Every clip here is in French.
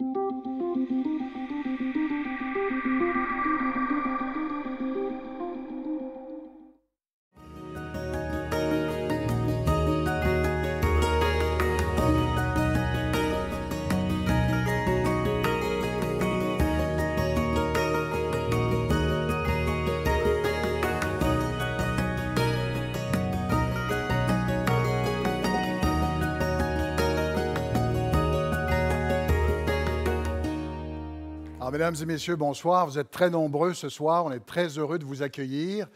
Música Mesdames et messieurs, bonsoir. Vous êtes très nombreux ce soir. On est très heureux de vous accueillir.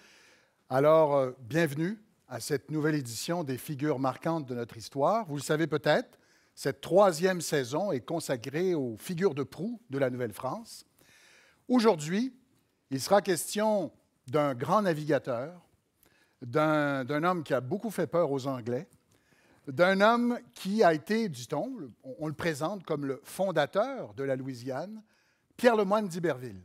Alors, euh, bienvenue à cette nouvelle édition des figures marquantes de notre histoire. Vous le savez peut-être, cette troisième saison est consacrée aux figures de proue de la Nouvelle-France. Aujourd'hui, il sera question d'un grand navigateur, d'un homme qui a beaucoup fait peur aux Anglais, d'un homme qui a été, dit-on, on le présente comme le fondateur de la Louisiane, Pierre Lemoine d'Iberville.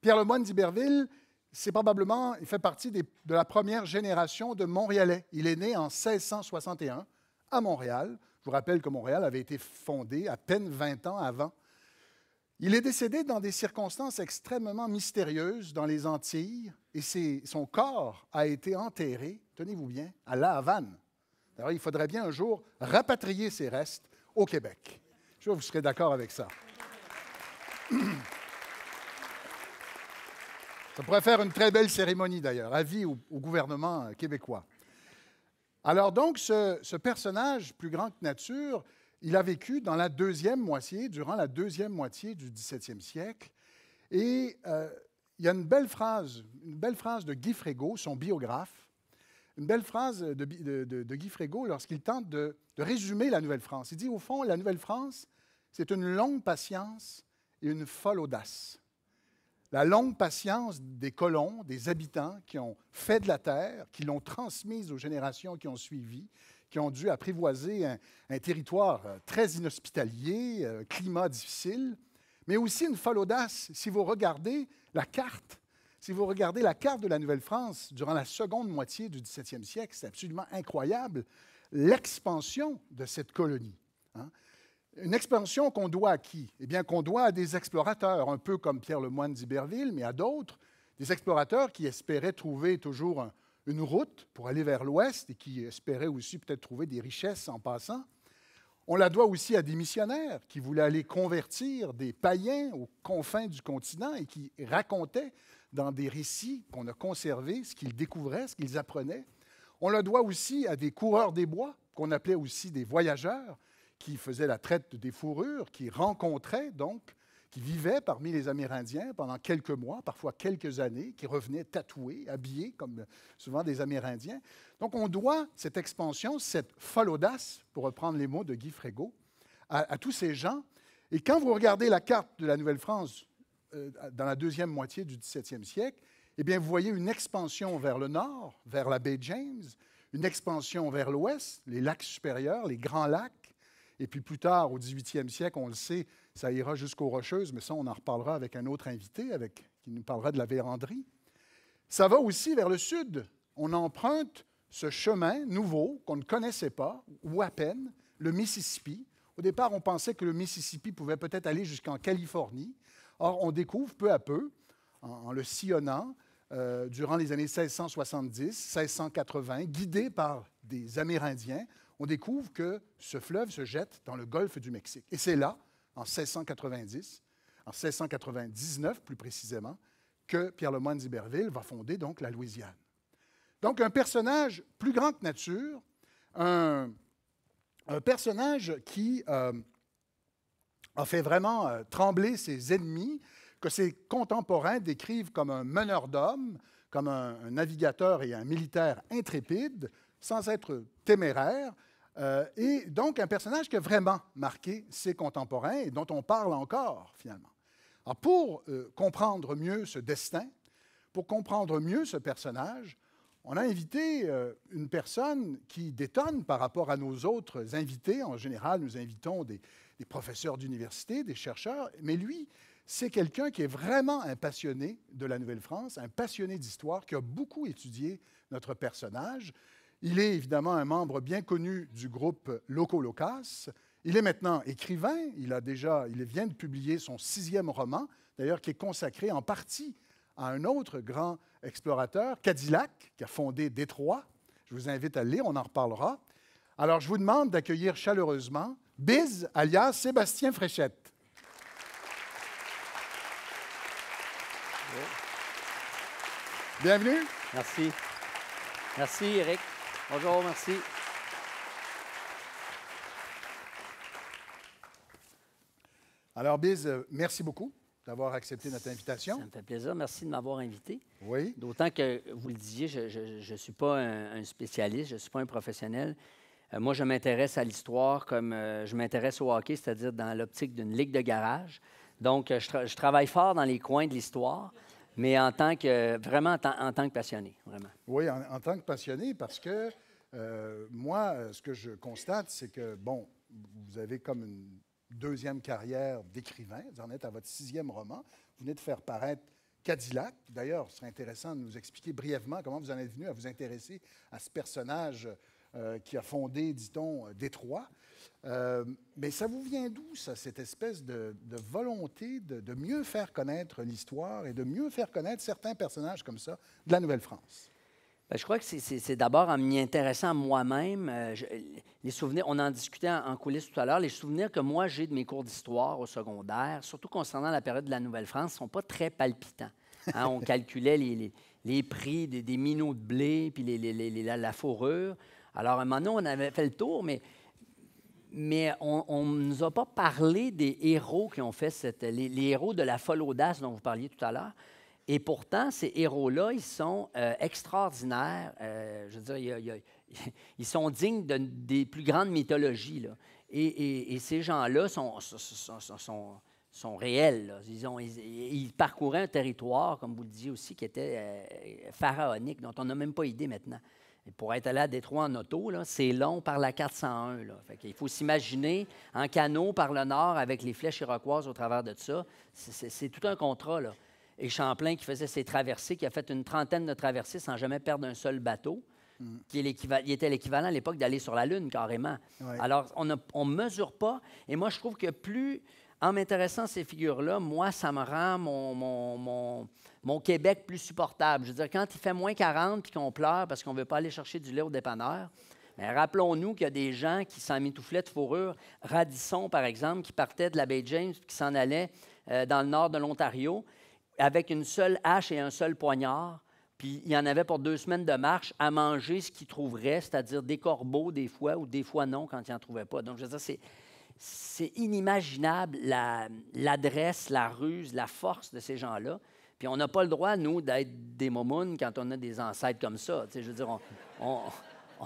Pierre Lemoine d'Iberville, c'est probablement, il fait partie de la première génération de Montréalais. Il est né en 1661 à Montréal. Je vous rappelle que Montréal avait été fondé à peine 20 ans avant. Il est décédé dans des circonstances extrêmement mystérieuses dans les Antilles et son corps a été enterré, tenez-vous bien, à La Havane. D'ailleurs, il faudrait bien un jour rapatrier ses restes au Québec. Je vous serez d'accord avec ça. Ça pourrait faire une très belle cérémonie d'ailleurs, avis au, gouvernement euh, québécois. Alors donc, ce, personnage plus grand que nature, il a vécu dans la deuxième moitié, durant la deuxième moitié du 17e siècle. Et euh, il y a une belle phrase, une belle phrase de Guy Frégaud, son biographe, une belle phrase de, Guy Frégaud lorsqu'il tente de résumer la Nouvelle-France. Il dit, au fond, la Nouvelle-France, c'est une longue patience une folle audace. La longue patience des colons, des habitants qui ont fait de la terre, qui l'ont transmise aux générations qui ont suivi, qui ont dû apprivoiser un, territoire euh, très inhospitalier, euh, un climat difficile, mais aussi une folle audace. Si vous regardez la carte, si vous regardez la carte de la Nouvelle-France durant la seconde moitié du XVIIe siècle, c'est absolument incroyable l'expansion de cette colonie. Hein? Une expansion qu'on doit à qui Eh bien, qu'on doit à des explorateurs, un peu comme Pierre Le Lemoine d'Iberville, mais à d'autres, des explorateurs qui espéraient trouver toujours une route pour aller vers l'Ouest et qui espéraient aussi peut-être trouver des richesses en passant. On la doit aussi à des missionnaires qui voulaient aller convertir des païens aux confins du continent et qui racontaient dans des récits qu'on a conservés ce qu'ils découvraient, ce qu'ils apprenaient. On la doit aussi à des coureurs des bois qu'on appelait aussi des voyageurs qui faisait la traite des fourrures, qui rencontraient, donc, qui vivaient parmi les Amérindiens pendant quelques mois, parfois quelques années, qui revenaient tatoués, habillés comme souvent des Amérindiens. Donc on doit cette expansion, cette folle audace, pour reprendre les mots de Guy Frégaud, à, tous ces gens. Et quand vous regardez la carte de la Nouvelle-France euh, dans la deuxième moitié du XVIIe siècle, eh bien, vous voyez une expansion vers le nord, vers la baie James, une expansion vers l'ouest, les lacs supérieurs, les grands lacs, et puis plus tard, au 18e siècle, on le sait, ça ira jusqu'aux Rocheuses, mais ça, on en reparlera avec un autre invité avec, qui nous parlera de la véranderie. Ça va aussi vers le sud. On emprunte ce chemin nouveau qu'on ne connaissait pas, ou à peine, le Mississippi. Au départ, on pensait que le Mississippi pouvait peut-être aller jusqu'en Californie. Or, on découvre peu à peu, en, le sillonnant, euh, durant les années 1670, 1680, guidé par des Amérindiens, on découvre que ce fleuve se jette dans le golfe du Mexique. Et c'est là, en 1690, en 1699 plus précisément, que Pierre Lemoine d'Iberville va fonder donc la Louisiane. Donc un personnage plus grand que nature, un, personnage qui euh, a fait vraiment euh, trembler ses ennemis, que ses contemporains décrivent comme un meneur d'hommes, comme un, navigateur et un militaire intrépide, sans être téméraire, euh, et donc, un personnage qui a vraiment marqué ses contemporains et dont on parle encore, finalement. Alors, pour euh, comprendre mieux ce destin, pour comprendre mieux ce personnage, on a invité euh, une personne qui détonne par rapport à nos autres invités. En général, nous invitons des professeurs d'université, des chercheurs, mais lui, c'est quelqu'un qui est vraiment un passionné de la Nouvelle-France, un passionné d'histoire, qui a beaucoup étudié notre personnage. Il est évidemment un membre bien connu du groupe Loco Locas. Il est maintenant écrivain. Il, a déjà, il vient de publier son sixième roman, d'ailleurs, qui est consacré en partie à un autre grand explorateur, Cadillac, qui a fondé Détroit. Je vous invite à le lire, on en reparlera. Alors, je vous demande d'accueillir chaleureusement Biz, alias Sébastien Fréchette. Bienvenue. Merci. Merci, Eric. Bonjour, merci. Alors, Biz, euh, merci beaucoup d'avoir accepté notre invitation. Ça me fait plaisir. Merci de m'avoir invité. Oui. D'autant que, vous le disiez, je ne suis pas un, spécialiste, je ne suis pas un professionnel. Euh, moi, je m'intéresse à l'histoire comme euh, je m'intéresse au hockey, c'est-à-dire dans l'optique d'une ligue de garage. Donc, je, travaille fort dans les coins de l'histoire mais en tant que, vraiment en, tant que passionné, vraiment. Oui, en, tant que passionné, parce que euh, moi, ce que je constate, c'est que, bon, vous avez comme une deuxième carrière d'écrivain, vous en êtes à votre sixième roman, vous venez de faire paraître Cadillac. D'ailleurs, ce serait intéressant de nous expliquer brièvement comment vous en êtes venu à vous intéresser à ce personnage euh, qui a fondé, dit-on, euh, Détroit. Euh, mais ça vous vient d'où, ça, cette espèce de, volonté de, mieux faire connaître l'histoire et de mieux faire connaître certains personnages comme ça de la Nouvelle-France? Ben, je crois que c'est d'abord en m'y intéressant moi-même. Euh, les souvenirs, on en discutait en, coulisses tout à l'heure, les souvenirs que moi j'ai de mes cours d'histoire au secondaire, surtout concernant la période de la Nouvelle-France, ne sont pas très palpitants. Hein. on calculait les, prix des, minots de blé puis les, la, la, fourrure. Alors, à un moment donné, on avait fait le tour, mais mais on ne nous a pas parlé des héros qui ont fait cette. Les, héros de la folle audace dont vous parliez tout à l'heure. Et pourtant, ces héros-là, ils sont euh, extraordinaires. Euh, je veux dire, ils sont dignes des plus grandes mythologies. Là. Et, ces gens-là sont, sont, sont, réels. Ils, ont, ils, parcouraient un territoire, comme vous le disiez aussi, qui était euh, pharaonique, dont on n'a même pas idée maintenant. Pour être allé à Détroit en auto, c'est long par la 401. Il faut s'imaginer en canot par le nord avec les flèches iroquoises au travers de ça. C'est tout un contrat. Et Champlain qui faisait ses traversées, qui a fait une trentaine de traversées sans jamais perdre un seul bateau, mm. qui était l'équivalent à l'époque d'aller sur la Lune carrément. Alors, on ne mesure pas. Et moi, je trouve que plus en m'intéressant à ces figures-là, moi, ça me rend mon, mon, Québec plus supportable. Je veux dire, quand il fait moins 40 puis qu'on pleure parce qu'on ne veut pas aller chercher du lait au dépanneur, mais rappelons-nous qu'il y a des gens qui s'en mitouflaient de fourrure. Radisson, par exemple, qui partait de la baie James qui s'en allait euh, dans le nord de l'Ontario avec une seule hache et un seul poignard. Puis il y en avait pour deux semaines de marche à manger ce qu'il trouverait, c'est-à-dire des corbeaux des fois ou des fois non quand il n'en trouvait pas. Donc, je veux dire, c'est inimaginable l'adresse, la, ruse, la force de ces gens-là. Puis on n'a pas le droit, nous, d'être des momounes quand on a des ancêtres comme ça. je veux dire, on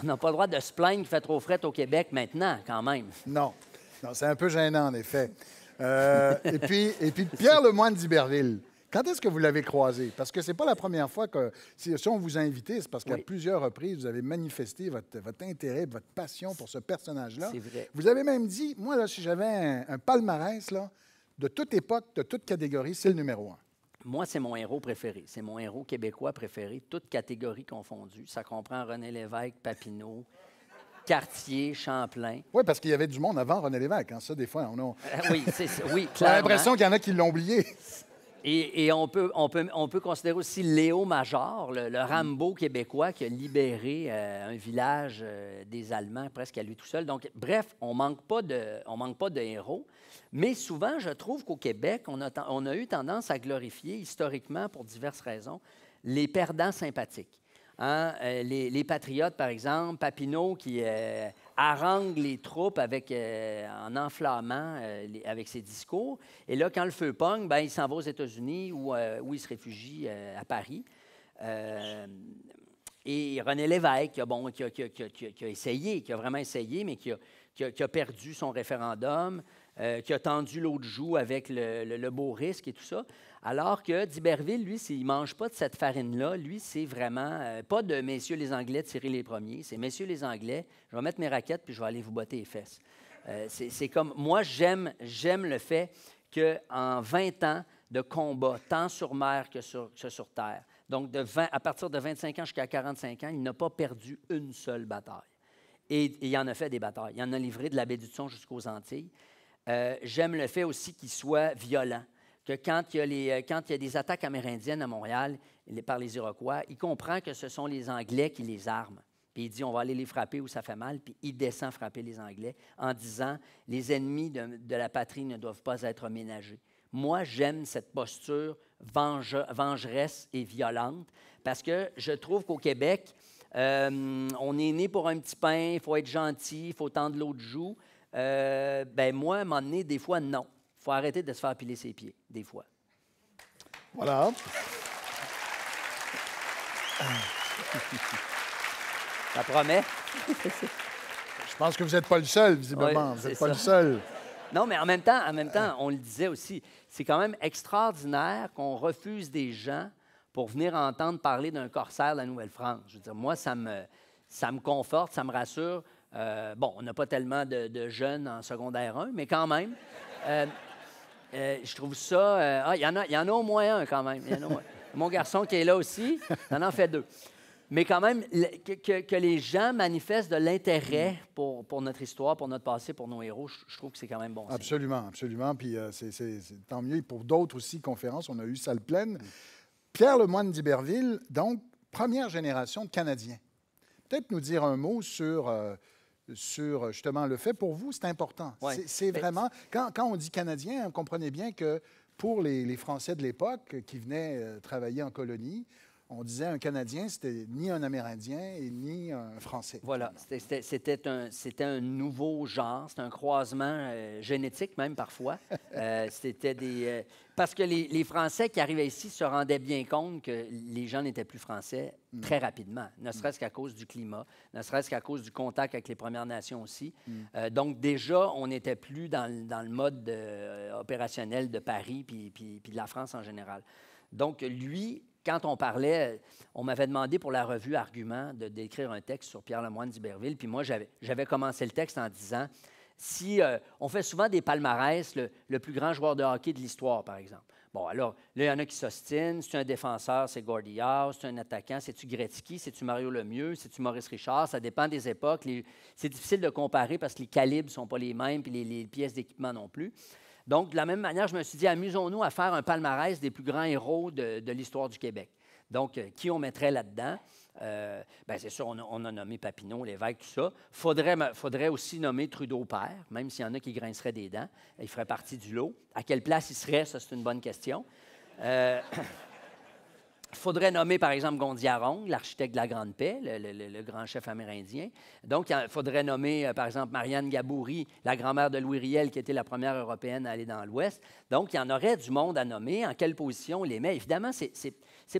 n'a pas le droit de se plaindre qu'il fait trop fret au Québec maintenant, quand même. Non, c'est un peu gênant, en effet. Euh, et, puis, et puis Pierre Lemoine d'Iberville. Quand est-ce que vous l'avez croisé? Parce que ce n'est pas la première fois que si, on vous a invité, c'est parce qu'à plusieurs reprises, vous avez manifesté votre, intérêt, votre passion pour ce personnage-là. C'est vrai. Vous avez même dit, moi, là, si j'avais un, palmarès là, de toute époque, de toute catégorie, c'est le numéro un. Moi, c'est mon héros préféré. C'est mon héros québécois préféré, toute catégorie confondue. Ça comprend René Lévesque, Papineau. Cartier, Champlain. Oui, parce qu'il y avait du monde avant René Lévesque, hein. ça, des fois. On a... Euh, oui, c'est, oui, J'ai l'impression qu'il y en a qui l'ont oublié. Et, on, peut, on, peut, on, peut, considérer aussi Léo Major, le, Rambo québécois qui a libéré euh, un village euh, des Allemands presque à lui tout seul. Donc, bref, on manque pas de, on manque pas de héros. Mais souvent, je trouve qu'au Québec, on a eu tendance à glorifier historiquement, pour diverses raisons, les perdants sympathiques. Hein, euh, les, patriotes, par exemple, Papineau qui euh, harangue les troupes avec, euh, en enflammant avec ses discours. Et là, quand le feu pogne, ben, il s'en va aux États-Unis où, il se réfugie à Paris. et René Lévesque, bon, qui, a, qui a, essayé, qui a vraiment essayé, mais qui a, perdu son référendum, euh, qui a tendu l'autre joue avec le, beau risque et tout ça. Alors que d'Iberville, lui, il ne mange pas de cette farine-là. Lui, c'est vraiment euh, pas de messieurs les Anglais tirer les premiers. C'est messieurs les Anglais, je vais mettre mes raquettes puis je vais aller vous botter les fesses. Euh, c'est comme, moi, j'aime, le fait qu'en 20 ans de combat, tant sur mer que sur, sur terre, donc de 20, à partir de 25 ans jusqu'à 45 ans, il n'a pas perdu une seule bataille. Et, il il en a fait des batailles. Il en a livré de la baie du Ton jusqu'aux Antilles. Euh, j'aime le fait aussi qu'il soit violent, que quand il, y a euh, des attaques amérindiennes à Montréal par les Iroquois, il comprend que ce sont les Anglais qui les arment. Puis il dit, on va aller les frapper où ça fait mal, puis il descend frapper les Anglais en disant, les ennemis de, la patrie ne doivent pas être ménagés. Moi, j'aime cette posture vengeresse et violente parce que je trouve qu'au Québec, euh, on est né pour un petit pain, il faut être gentil, il faut tendre l'autre joue. Euh, ben moi, à un des fois, non. Il faut arrêter de se faire piler ses pieds, des fois. Voilà. Ça promet. Je pense que vous n'êtes pas le seul, visiblement. vous n'êtes pas le seul. Non, mais en même temps, en même temps, on le disait aussi, c'est quand même extraordinaire qu'on refuse des gens pour venir entendre parler d'un corsaire de la Nouvelle-France. Je veux dire, moi, ça me, ça me conforte, ça me rassure. Euh, bon, on n'a pas tellement de, jeunes en secondaire 1, mais quand même. Euh, euh, je trouve ça. ah, il y, en a, y en a au moins un quand même. Mon garçon qui est là aussi, il en fait deux. Mais quand même, que, les gens manifestent de l'intérêt mm. pour, notre histoire, pour notre passé, pour nos héros, je, trouve que c'est quand même bon. Absolument, absolument. Puis c'est tant mieux. Et pour d'autres aussi conférences, on a eu salle pleine. Pierre Lemoine d'Iberville, donc, première génération de Canadiens. Peut-être nous dire un mot sur sur euh, justement le fait. Pour vous, c'est important. C'est ben, vraiment. Quand, on dit Canadien, comprenez bien que pour les Français de l'époque qui venaient euh, travailler en colonie, on disait un Canadien, c'était ni un Amérindien ni un Français. Voilà, c'était un, nouveau genre, c'était un croisement euh, génétique même parfois. Euh, c'était des euh, parce que les, Français qui arrivaient ici se rendaient bien compte que les gens n'étaient plus français mm. très rapidement, ne mm. serait-ce qu'à cause du climat, ne serait-ce qu'à cause du contact avec les Premières Nations aussi. Mm. donc déjà, on n'était plus dans, le mode opérationnel de Paris puis, puis de la France en général. Donc lui, quand on parlait, on m'avait demandé pour la revue Argument de d'écrire un texte sur Pierre Lemoine d'Iberville. Puis moi, j'avais commencé le texte en disant si euh, on fait souvent des palmarès, le, plus grand joueur de hockey de l'histoire, par exemple. Bon, alors, là, il y en a qui s'ostinent. C'est un défenseur, c'est Gordy Howe. C'est un attaquant, c'est-tu Gretzky, c'est-tu Mario Lemieux, c'est-tu Maurice Richard. Ça dépend des époques. C'est difficile de comparer parce que les calibres ne sont pas les mêmes puis les pièces d'équipement non plus. Donc, de la même manière, je me suis dit, amusons-nous à faire un palmarès des plus grands héros de, l'histoire du Québec. Donc, euh, qui on mettrait là-dedans? Euh, ben, c'est sûr, on a, nommé Papineau, l'évêque, tout ça. Faudrait, faudrait aussi nommer Trudeau père, même s'il y en a qui grincerait des dents. Il ferait partie du lot. À quelle place il serait, ça, c'est une bonne question. Euh, il faudrait nommer, par exemple, Gondiarong, l'architecte de la Grande Paix, le, grand chef amérindien. Donc, il faudrait nommer, euh, par exemple, Marianne Gaboury, la grand-mère de Louis Riel, qui était la première Européenne à aller dans l'Ouest. Donc, il y en aurait du monde à nommer. En quelle position on les met? Évidemment, ces,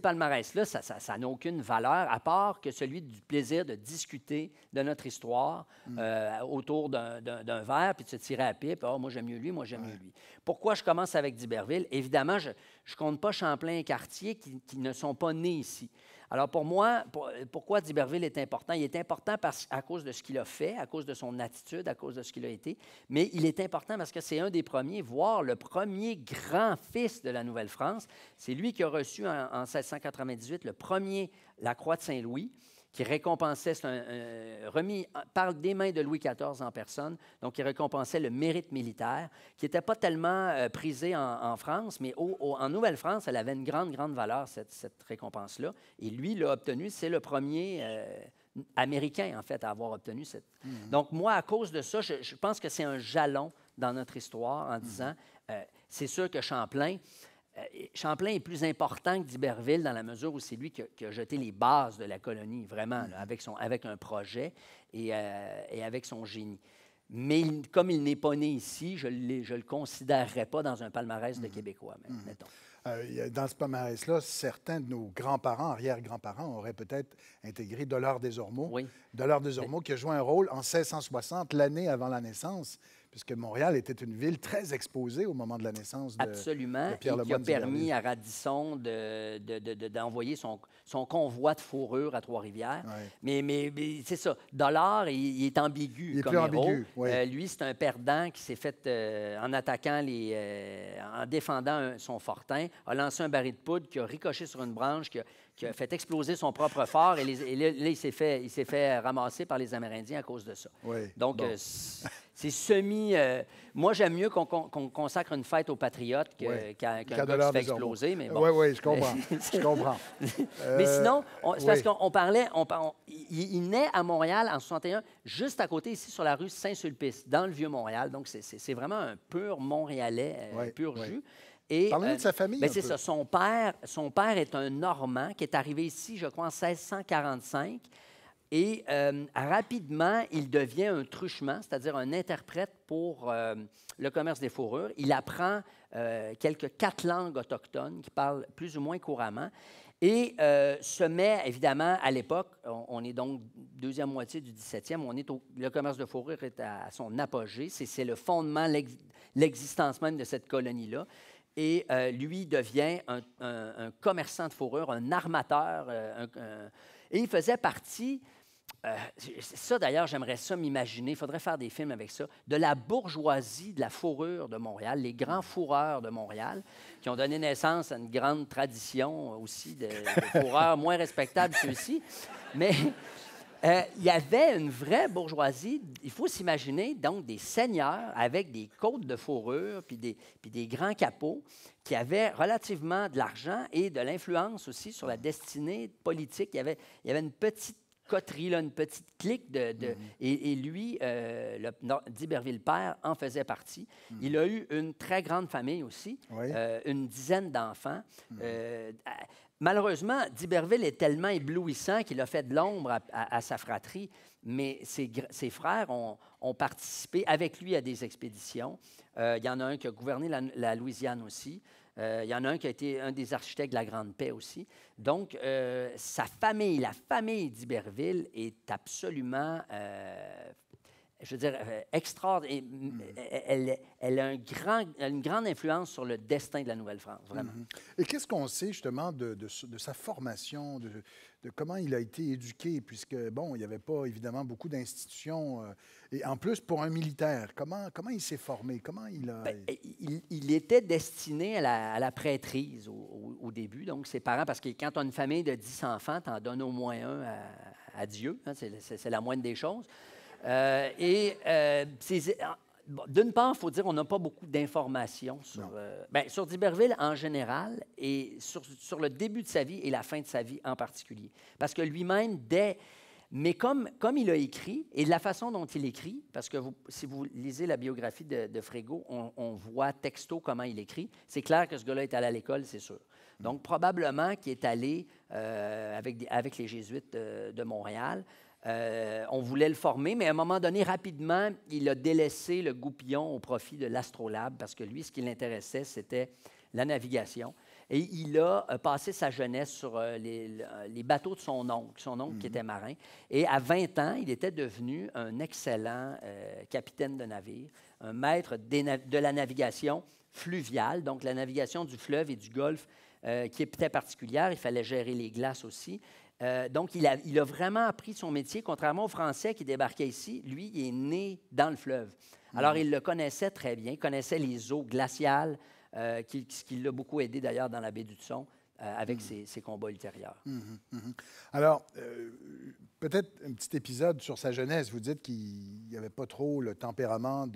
palmarès-là, ça, n'a aucune valeur, à part que celui du plaisir de discuter de notre histoire hmm. euh, autour d'un verre, puis de se tirer à pipe. Oh, « moi, j'aime mieux lui, moi, j'aime mieux lui. » Pourquoi je commence avec D'Iberville? Évidemment, je je ne compte pas Champlain et Cartier qui, ne sont pas nés ici. Alors pour moi, pourquoi D'Iberville est important? Il est important parce, à cause de ce qu'il a fait, à cause de son attitude, à cause de ce qu'il a été, mais il est important parce que c'est un des premiers, voire le premier grand-fils de la Nouvelle-France. C'est lui qui a reçu en, en 1698 le premier, la Croix de Saint-Louis qui récompensait, c'est remis par des mains de Louis XIV en personne, donc qui récompensait le mérite militaire, qui n'était pas tellement euh, prisé en, France, mais en Nouvelle-France, elle avait une grande, grande valeur, cette, récompense-là. Et lui l'a obtenu, c'est le premier euh, Américain, en fait, à avoir obtenu cette. Mm-hmm. Donc, moi, à cause de ça, je, pense que c'est un jalon dans notre histoire en disant, mm-hmm. euh, c'est sûr que Champlain, euh, Champlain est plus important que d'Iberville dans la mesure où c'est lui qui a, jeté les bases de la colonie, vraiment, avec, son, avec un projet et, euh, avec son génie. Mais comme il n'est pas né ici, je ne le considérerais pas dans un palmarès de mhm. Québécois, mhm. mettons. Euh, dans ce palmarès-là, certains de nos grands-parents, arrière-grands-parents, auraient peut-être intégré Dolores des Ormeaux. Oui. des Ormeaux qui a joué un rôle en 1660, l'année avant la naissance, puisque Montréal était une ville très exposée au moment de la naissance de, Pierre de Absolument qui a permis à Radisson d'envoyer son, convoi de fourrure à Trois-Rivières. Mais, mais, c'est ça, Dollar, il, est ambigu il est plus Ambigu, euh, lui, c'est un perdant qui s'est fait, euh, en attaquant les... Euh, en défendant son fortin, a lancé un baril de poudre qui a ricoché sur une branche, qui a, fait exploser son propre fort et, là, il s'est fait, ramasser par les Amérindiens à cause de ça. Oui. Donc, C'est semi. Euh, moi, j'aime mieux qu'on consacre une fête aux patriotes qu'un ouais. fait exploser. Mais bon. Oui, oui, je comprends. je comprends. mais euh, sinon, c'est parce qu'on parlait. On, il, naît à Montréal en 61, juste à côté ici sur la rue Saint-Sulpice, dans le Vieux-Montréal. Donc, c'est vraiment un pur Montréalais, un euh, pur jus. Et, euh, de sa famille. Ben, c'est ça. Son père, son père est un Normand qui est arrivé ici, je crois, en 1645 et euh, rapidement, il devient un truchement, c'est-à-dire un interprète pour euh, le commerce des fourrures. Il apprend euh, quelques quatre langues autochtones qui parlent plus ou moins couramment et se met, évidemment, à l'époque, on, est donc deuxième moitié du 17e, on est le commerce de fourrures est à, son apogée, c'est le fondement, l'existence même de cette colonie-là. Et lui devient un, commerçant de fourrures, un armateur. et il faisait partie euh, ça d'ailleurs, j'aimerais ça m'imaginer, il faudrait faire des films avec ça, de la bourgeoisie de la fourrure de Montréal, les grands fourreurs de Montréal, qui ont donné naissance à une grande tradition aussi de, fourreurs moins respectables ceux-ci. Mais euh, il y avait une vraie bourgeoisie. Il faut s'imaginer donc des seigneurs avec des côtes de fourrure puis des, des grands capots qui avaient relativement de l'argent et de l'influence aussi sur la destinée politique. Il y avait, il y avait une petite coterie, a une petite clique. De, mhm. et, lui, euh, d'Iberville Père, en faisait partie. Mhm. Il a eu une très grande famille aussi, euh, une dizaine d'enfants. Mhm. Euh, malheureusement, d'Iberville est tellement éblouissant qu'il a fait de l'ombre à, sa fratrie, mais ses, ses frères ont, participé avec lui à des expéditions. il y en a un qui a gouverné la Louisiane aussi. Euh, il y en a un qui a été un des architectes de la Grande Paix aussi. Donc, euh, sa famille, la famille d'Iberville est absolument euh, je veux dire, euh, extraordinaire. Mm, mm. Elle, a un grand, une grande influence sur le destin de la Nouvelle-France, vraiment. Mm-hmm. Et qu'est-ce qu'on sait justement de, sa formation, de, comment il a été éduqué, puisque, bon, il n'y avait pas évidemment beaucoup d'institutions. Euh, et en plus, pour un militaire, comment, comment il s'est formé? Comment il a. Ben, il, était destiné à la, prêtrise au, début, donc ses parents, parce que quand on a une famille de 10 enfants, en donnes au moins un à, Dieu, hein, c'est la moindre des choses. Euh, et euh, euh, d'une part, il faut dire qu'on n'a pas beaucoup d'informations sur, ben, sur d'Iberville en général et sur, le début de sa vie et la fin de sa vie en particulier. Parce que lui-même, dès... Mais comme, comme il a écrit, et de la façon dont il écrit, parce que si vous lisez la biographie de, Frégo, on, voit texto comment il écrit, c'est clair que ce gars-là est allé à l'école, c'est sûr. Donc, probablement qu'il est allé avec, les jésuites de Montréal. Euh, on voulait le former, mais à un moment donné, rapidement, il a délaissé le goupillon au profit de l'Astrolabe parce que lui, ce qui l'intéressait, c'était la navigation. Et il a euh, passé sa jeunesse sur euh, les, bateaux de son oncle, son oncle qui mhm. était marin. Et à 20 ans, il était devenu un excellent capitaine de navire, un maître de la navigation fluviale, donc la navigation du fleuve et du golfe qui était particulière. Il fallait gérer les glaces aussi. Euh, donc, il a, vraiment appris son métier, contrairement aux Français qui débarquaient ici. Lui, il est né dans le fleuve. Alors, mm. il le connaissait très bien, il connaissait les eaux glaciales, euh, ce qui, l'a beaucoup aidé d'ailleurs dans la baie du euh, avec mm. ses, combats ultérieurs. Mm-hmm, mm-hmm. Alors, peut-être un petit épisode sur sa jeunesse. Vous dites qu'il n'y avait pas trop le tempérament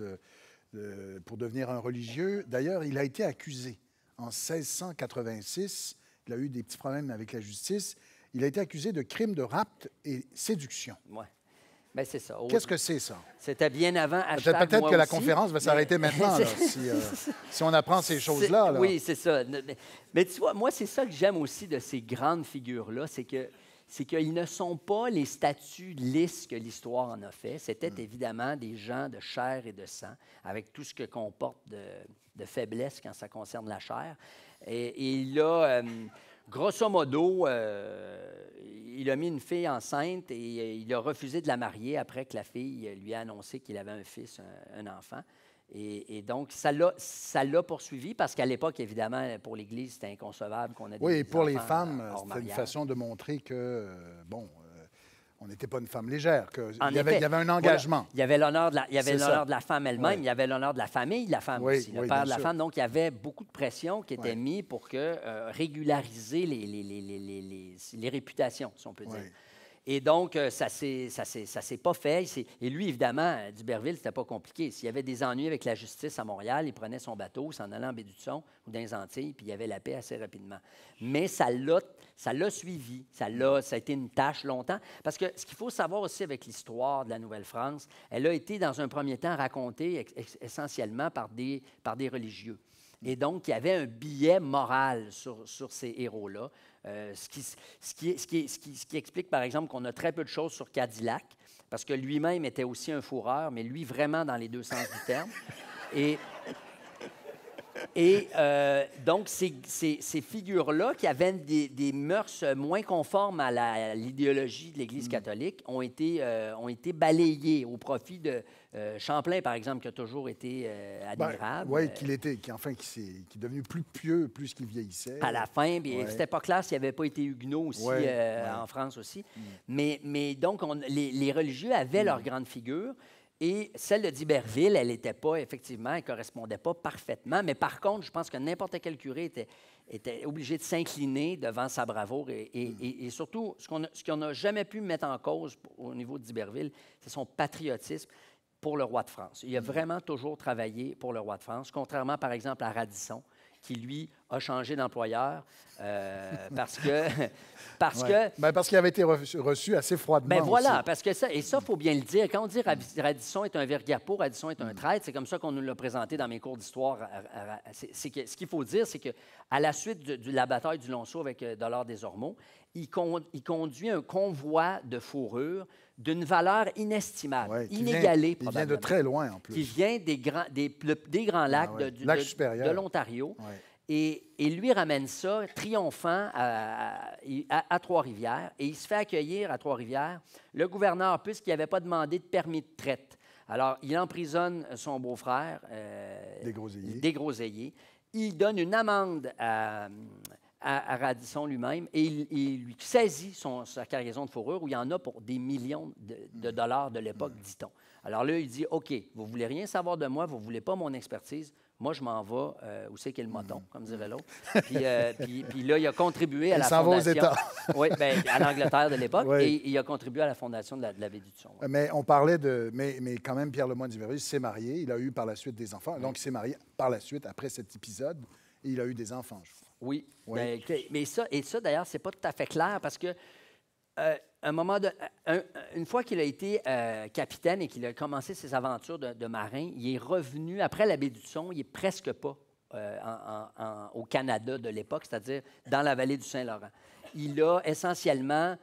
pour devenir un religieux. D'ailleurs, il a été accusé en 1686. Il a eu des petits problèmes avec la justice il a été accusé de crimes de rapt et séduction. Oui. Ben, c'est ça. Qu'est-ce que c'est ça? C'était bien avant Peut-être que la conférence va s'arrêter maintenant, euh, si, on apprend ces choses-là. Oui, c'est ça. Mais, tu vois, moi, c'est ça que j'aime aussi de ces grandes figures-là, c'est que c'est qu'ils ne sont pas les statues lisses que l'histoire en a fait. C'était hmm. évidemment des gens de chair et de sang, avec tout ce que comporte de, faiblesse quand ça concerne la chair. Et, là, euh, grosso modo, euh, il a mis une fille enceinte et euh, il a refusé de la marier après que la fille lui a annoncé qu'il avait un fils, un, enfant. Et, donc, ça l'a poursuivi parce qu'à l'époque, évidemment, pour l'Église, c'était inconcevable qu'on ait des Oui, et pour les euh, femmes, c'était une façon de montrer que, bon, on n'était pas une femme légère. Que il, y avait, un engagement. Il y avait l'honneur de la, femme elle-même, il y avait l'honneur de la famille, la femme aussi, le père de la femme. Donc, il y avait beaucoup de pression qui était mise pour que, euh, régulariser les les, réputations, si on peut dire. Et donc, euh, ça ne s'est pas fait. Et lui, évidemment, euh, Duberville, n'était pas compliqué. S'il y avait des ennuis avec la justice à Montréal, il prenait son bateau, s'en allait en baie ou dans les Antilles, puis il y avait la paix assez rapidement. Mais ça l'a suivi. Ça, ça a été une tâche longtemps. Parce que ce qu'il faut savoir aussi avec l'histoire de la Nouvelle-France, elle a été, dans un premier temps, racontée essentiellement par des, par des religieux. Et donc, il y avait un billet moral sur, ces héros-là, ce, qui, ce, qui, explique, par exemple, qu'on a très peu de choses sur Cadillac, parce que lui-même était aussi un fourreur, mais lui vraiment dans les deux sens du terme. Et et euh, donc, ces, figures-là, qui avaient des, mœurs moins conformes à l'idéologie de l'Église mm. catholique, ont été, euh, ont été balayées au profit de euh, Champlain, par exemple, qui a toujours été ben, admirable. oui, était, qui, enfin, qui, est, devenu plus pieux plus qu'il vieillissait. À la fin, puis c'était pas clair s'il avait pas été huguenot aussi, en France aussi. Mm. Mais, donc, les, religieux avaient mm. leurs leur grande figure. Et celle de d'Iberville, elle n'était pas, effectivement, elle ne correspondait pas parfaitement. Mais par contre, je pense que n'importe quel curé était, obligé de s'incliner devant sa bravoure. Et, hmm. surtout, ce qu'on n'a jamais pu mettre en cause au niveau d'Iberville, c'est son patriotisme pour le roi de France. Il a hmm. vraiment toujours travaillé pour le roi de France, contrairement, par exemple, à Radisson, qui, lui, a changé d'employeur euh, parce que... parce que... Ben, parce qu'il avait été reçu, assez froidement. Mais ben, voilà, parce que ça... Et ça, il faut bien le dire. Quand on dit Radisson est un vergapo, Radisson est un mm. traître, c'est comme ça qu'on nous l'a présenté dans mes cours d'histoire. C'est ce qu'il faut dire, c'est qu'à la suite de, la bataille du Lonceau avec euh, Dollar des Ormeaux, il, conduit un convoi de fourrures d'une valeur inestimable, inégalée probablement. vient de très loin, en plus. Qui vient des grands, des, grands ah lacs de, l'Ontario. Et, lui ramène ça triomphant à, Trois-Rivières. Et il se fait accueillir à Trois-Rivières. Le gouverneur, puisqu'il n'avait pas demandé de permis de traite, alors il emprisonne son beau-frère, euh, des groseilliers. Des il donne une amende à, à, Radisson lui-même et il, lui saisit sa cargaison de fourrure où il y en a pour des millions de, dollars de l'époque, mm. dit-on. Alors là, il dit OK, vous voulez rien savoir de moi, vous voulez pas mon expertise, moi, je m'en vais euh, où c'est qu'est le moton, comme dirait l'autre. Mm. Euh, puis, puis, là, il a contribué à la fondation. Va aux oui, bien, à l'Angleterre de l'époque. Et il a contribué à la fondation de la, de Mais on parlait de. Mais, mais quand même, Pierre Lemoyne d'Iverville s'est marié. Il a eu par la suite des enfants. Mm. Donc, il s'est marié par la suite, après cet épisode. Et il a eu des enfants, oui. oui. Ben, mais ça, et ça, d'ailleurs, c'est pas tout à fait clair parce que euh, un moment une fois qu'il a été euh, capitaine et qu'il a commencé ses aventures de, marin, il est revenu, après la baie du Son, il est presque pas euh, au Canada de l'époque, c'est-à-dire dans la vallée du Saint-Laurent. Il a essentiellement,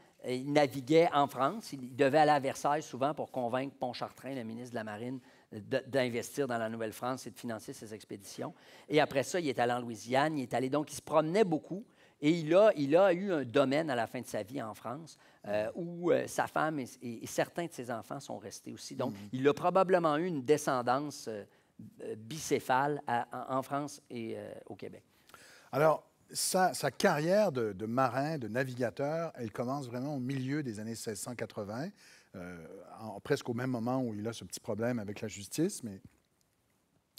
navigué en France, il devait aller à Versailles souvent pour convaincre Pontchartrain, le ministre de la Marine, d'investir dans la Nouvelle-France et de financer ses expéditions. Et après ça, il est allé en Louisiane, il est allé donc, il se promenait beaucoup. Et il a, il a eu un domaine à la fin de sa vie en France euh, où euh, sa femme et, certains de ses enfants sont restés aussi. Donc, mm-hmm. il a probablement eu une descendance euh, bicéphale en France et au Québec. Alors, sa, carrière de, de marin, de navigateur, elle commence vraiment au milieu des années 1680. Euh, presque au même moment où il a ce petit problème avec la justice. Mais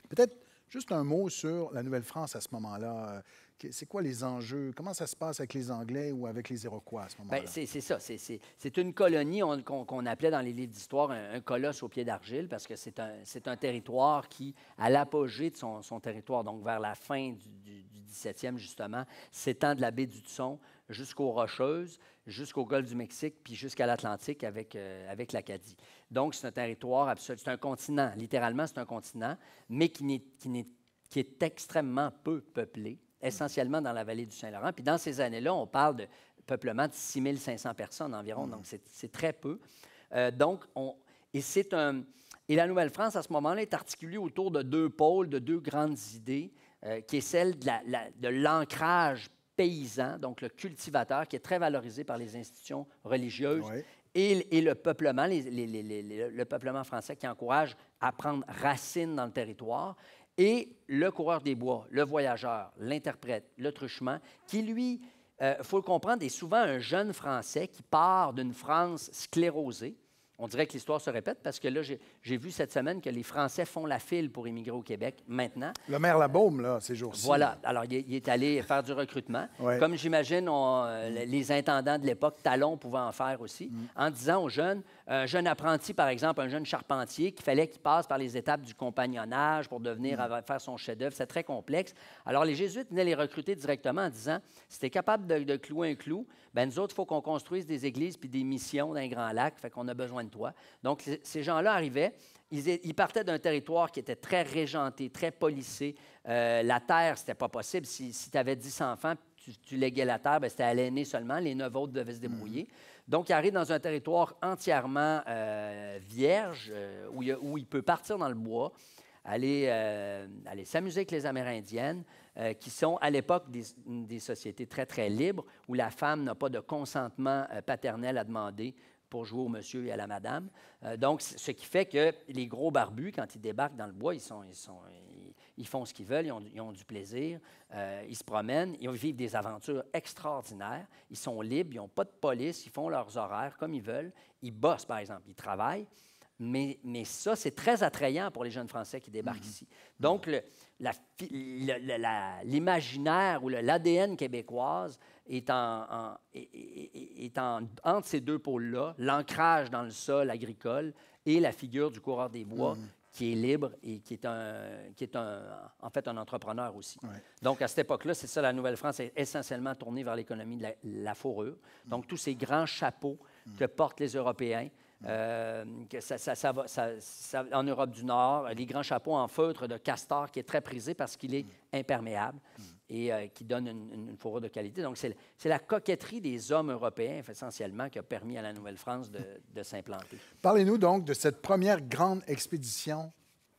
peut-être juste un mot sur la Nouvelle-France à ce moment-là. Euh, c'est quoi les enjeux? Comment ça se passe avec les Anglais ou avec les Iroquois à ce ben, moment-là? C'est ça. C'est une colonie qu'on appelait dans les livres d'histoire un, colosse au pied d'argile parce que c'est un, territoire qui, à l'apogée de son, territoire, donc vers la fin du, du, 17e justement, s'étend de la baie du d'Hudson jusqu'aux Rocheuses jusqu'au golfe du Mexique, puis jusqu'à l'Atlantique avec, euh, avec l'Acadie. Donc, c'est un territoire absolu, c'est un continent, littéralement, c'est un continent, mais qui est, qui, extrêmement peu peuplé, essentiellement dans la vallée du Saint-Laurent. Puis dans ces années-là, on parle de peuplement de 6 500 personnes environ, donc c'est très peu. Euh, donc, on, et c'est un... Et la Nouvelle-France, à ce moment-là, est articulée autour de deux pôles, de deux grandes idées, euh, qui est celle de l'ancrage la, paysan, donc le cultivateur, qui est très valorisé par les institutions religieuses, et, le peuplement, le peuplement français qui encourage à prendre racine dans le territoire, et le coureur des bois, le voyageur, l'interprète, le truchement, qui lui, euh, faut le comprendre, est souvent un jeune Français qui part d'une France sclérosée, on dirait que l'histoire se répète parce que là, j'ai vu cette semaine que les Français font la file pour immigrer au Québec maintenant. Le maire Labaume, là, ces jours-ci. Voilà. Alors, il est, allé faire du recrutement. Comme j'imagine, euh, les intendants de l'époque, Talon, pouvaient en faire aussi, mm. en disant aux jeunes, un euh, jeune apprenti, par exemple, un jeune charpentier, qu'il fallait qu'il passe par les étapes du compagnonnage pour devenir mm. faire son chef-d'œuvre. C'est très complexe. Alors, les Jésuites venaient les recruter directement en disant, c'était capable de clouer un clou, ben nous autres, il faut qu'on construise des églises puis des missions dans un grand lac. fait qu'on a besoin de toi. Donc, ces gens-là arrivaient, ils, partaient d'un territoire qui était très régenté, très policé. Euh, la terre, c'était pas possible. Si, tu avais 10 enfants, tu, tu léguais la terre, ben, c'était à l'aîné seulement. Les neuf autres devaient se mmh. débrouiller. Donc, il arrive dans un territoire entièrement euh, vierge, euh, où, il, où, peut partir dans le bois, euh, aller, s'amuser avec les Amérindiennes, euh, qui sont à l'époque des, sociétés très, très libres, où la femme n'a pas de consentement euh, paternel à demander pour jouer au monsieur et à la madame. donc, ce qui fait que les gros barbus, quand ils débarquent dans le bois, ils, ils, font ce qu'ils veulent, ils ont, du plaisir, ils se promènent, ils vivent des aventures extraordinaires, ils sont libres, ils n'ont pas de police, ils font leurs horaires comme ils veulent, ils bossent, par exemple, ils travaillent, mais, ça, c'est très attrayant pour les jeunes Français qui débarquent mhm. ici. Donc, l'imaginaire ou l'ADN québécoise est, en, entre ces deux pôles-là, l'ancrage dans le sol agricole et la figure du coureur des bois mhm. qui est libre et qui est, en fait un entrepreneur aussi. Donc, à cette époque-là, c'est ça, la Nouvelle-France est essentiellement tournée vers l'économie de la, fourrure. Donc, mhm. tous ces grands chapeaux que portent les Européens, euh, que ça, ça, va, en Europe du Nord, les grands chapeaux en feutre de castor qui est très prisé parce qu'il est imperméable et euh, qui donne une, fourrure de qualité. Donc, c'est la coquetterie des hommes européens, essentiellement, qui a permis à la Nouvelle-France de, s'implanter. Parlez-nous donc de cette première grande expédition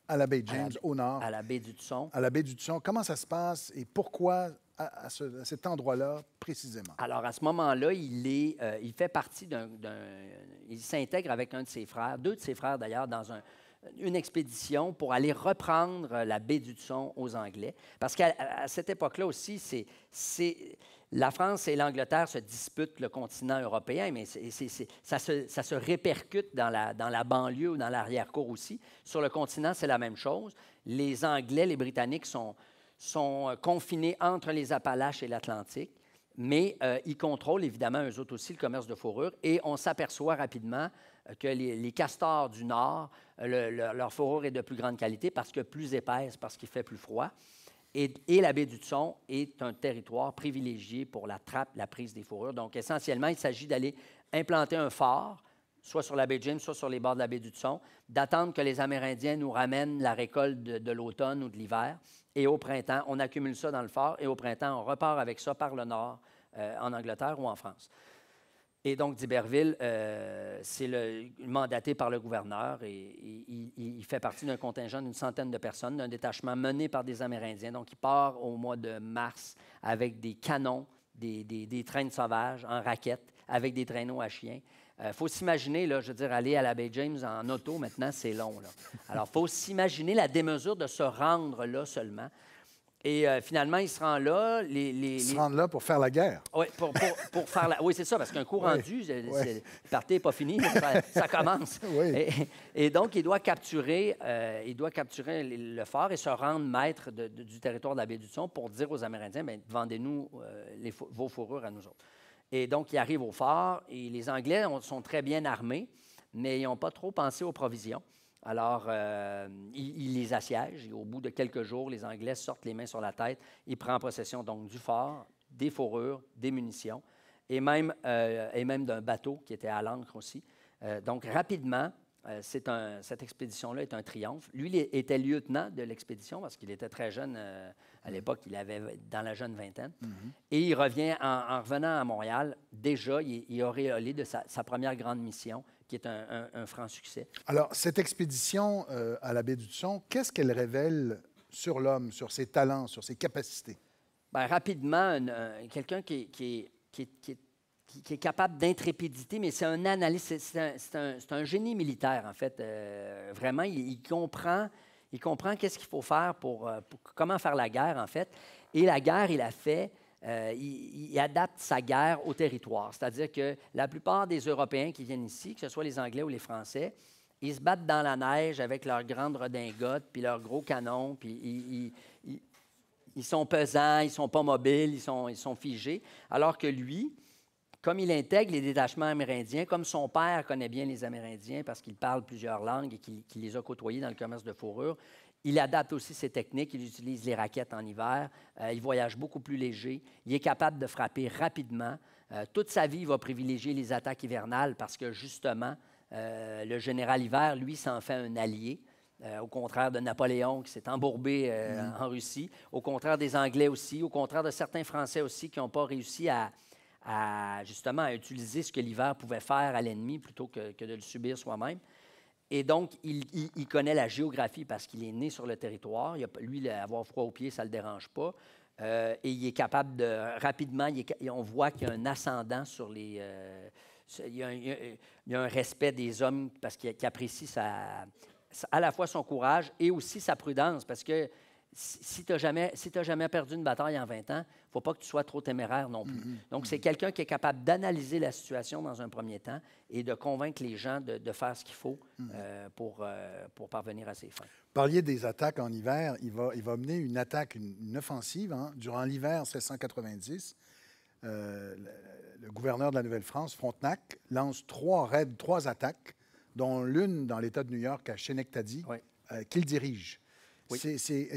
à la baie James, au nord. À la baie du Tusson. À la baie du Tusson. Comment ça se passe et pourquoi à, cet endroit-là précisément? Alors, à ce moment-là, il, est, euh, il fait partie d'un. Il s'intègre avec un de ses frères, deux de ses frères d'ailleurs, dans une expédition pour aller reprendre la baie du Son aux Anglais. Parce qu'à cette époque-là aussi, c'est. La France et l'Angleterre se disputent le continent européen, mais ça, se, ça, se, répercute dans la, dans la banlieue ou dans l'arrière-cour aussi. Sur le continent, c'est la même chose. Les Anglais, les Britanniques sont, sont euh, confinés entre les Appalaches et l'Atlantique, mais euh, ils contrôlent évidemment eux autres aussi le commerce de fourrures et on s'aperçoit rapidement euh, que les, castors du Nord, leur fourrure est de plus grande qualité parce que plus épaisse, parce qu'il fait plus froid. Et, et, la baie du Tson est un territoire privilégié pour la trappe, la prise des fourrures. Donc, essentiellement, il s'agit d'aller implanter un fort soit sur la baie James, soit sur les bords de la baie du Tson, d'attendre que les Amérindiens nous ramènent la récolte de, l'automne ou de l'hiver. Et au printemps, on accumule ça dans le fort et au printemps, on repart avec ça par le nord, euh, en Angleterre ou en France. Et donc, d'Iberville, euh, c'est le, mandaté par le gouverneur et, il, fait partie d'un contingent d'une centaine de personnes, d'un détachement mené par des Amérindiens. Donc, il part au mois de mars avec des canons, des, des, des traînes sauvages en raquettes, avec des traîneaux à chiens. Il euh, faut s'imaginer, je veux dire, aller à la baie James en auto maintenant, c'est long. Alors, il faut s'imaginer la démesure de se rendre là seulement. Et euh, finalement, il se rend là. Les, il se rend là pour faire la guerre. Oui, pour, faire la... oui c'est ça, parce qu'un coup rendu, le parti n'est pas fini, ça, commence. Et, donc, il doit capturer, euh, il capturer le fort et se rendre maître du territoire de la baie du Son pour dire aux Amérindiens, ben, vendez-nous vos fourrures à nous autres. Et donc, ils arrivent au fort et les Anglais sont très bien armés, mais ils n'ont pas trop pensé aux provisions. Alors, euh, il ils, les assiègent et au bout de quelques jours, les Anglais sortent les mains sur la tête. Ils prennent possession donc du fort, des fourrures, des munitions et même, euh, même d'un bateau qui était à l'ancre aussi. Euh, donc, rapidement, un, cette expédition-là est un triomphe. Lui il était lieutenant de l'expédition parce qu'il était très jeune à l'époque, il avait dans la jeune vingtaine. Mm-hmm. Et il revient, en, revenant à Montréal, déjà, il, il auréolé de sa, première grande mission, qui est un, franc succès. Alors, cette expédition euh, à la baie du Tusson, qu'est-ce qu'elle révèle sur l'homme, sur ses talents, sur ses capacités? rapidement, quelqu'un qui, est capable d'intrépidité, mais c'est un analyste, c'est un, génie militaire, en fait. Euh, vraiment, il comprend il comprend qu'est-ce qu'il faut faire pour, euh, comment faire la guerre, en fait. Et la guerre, il a fait. Euh, il, adapte sa guerre au territoire. C'est-à-dire que la plupart des Européens qui viennent ici, que ce soit les Anglais ou les Français, ils se battent dans la neige avec leurs grandes redingotes, puis leurs gros canons, puis ils, ils, ils, sont pesants, ils sont pas mobiles, ils sont, ils sont figés. Alors que lui, comme il intègre les détachements amérindiens, comme son père connaît bien les Amérindiens parce qu'il parle plusieurs langues et qu'il les a côtoyés dans le commerce de fourrure, il adapte aussi ses techniques, il utilise les raquettes en hiver, euh, il voyage beaucoup plus léger, il est capable de frapper rapidement. Euh, toute sa vie, il va privilégier les attaques hivernales parce que justement, euh, le général hiver, lui, s'en fait un allié. au contraire de Napoléon qui s'est embourbé mm. en Russie, au contraire des Anglais aussi, au contraire de certains Français aussi qui n'ont pas réussi à, à justement à utiliser ce que l'hiver pouvait faire à l'ennemi plutôt que, de le subir soi-même. Et donc, il, connaît la géographie parce qu'il est né sur le territoire. Il a, lui, avoir froid aux pieds, ça ne le dérange pas. Euh, et il est capable de, rapidement, on voit qu'il y a un ascendant sur les... Euh, il, y a un, respect des hommes parce qu'il apprécie à la fois son courage et aussi sa prudence, parce que si tu n'as jamais, jamais perdu une bataille en 20 ans, il ne faut pas que tu sois trop téméraire non plus. Mm-hmm. Donc, c'est mm-hmm. quelqu'un qui est capable d'analyser la situation dans un premier temps et de convaincre les gens de, faire ce qu'il faut mm-hmm. euh, euh, pour, parvenir à ses fins. Vous parliez des attaques en hiver. Il va, mener une attaque, une, offensive. Hein. Durant l'hiver 1690, euh, le, gouverneur de la Nouvelle-France, Frontenac, lance trois raids, trois attaques, dont l'une dans l'État de New York à Schenectady, qu'il dirige.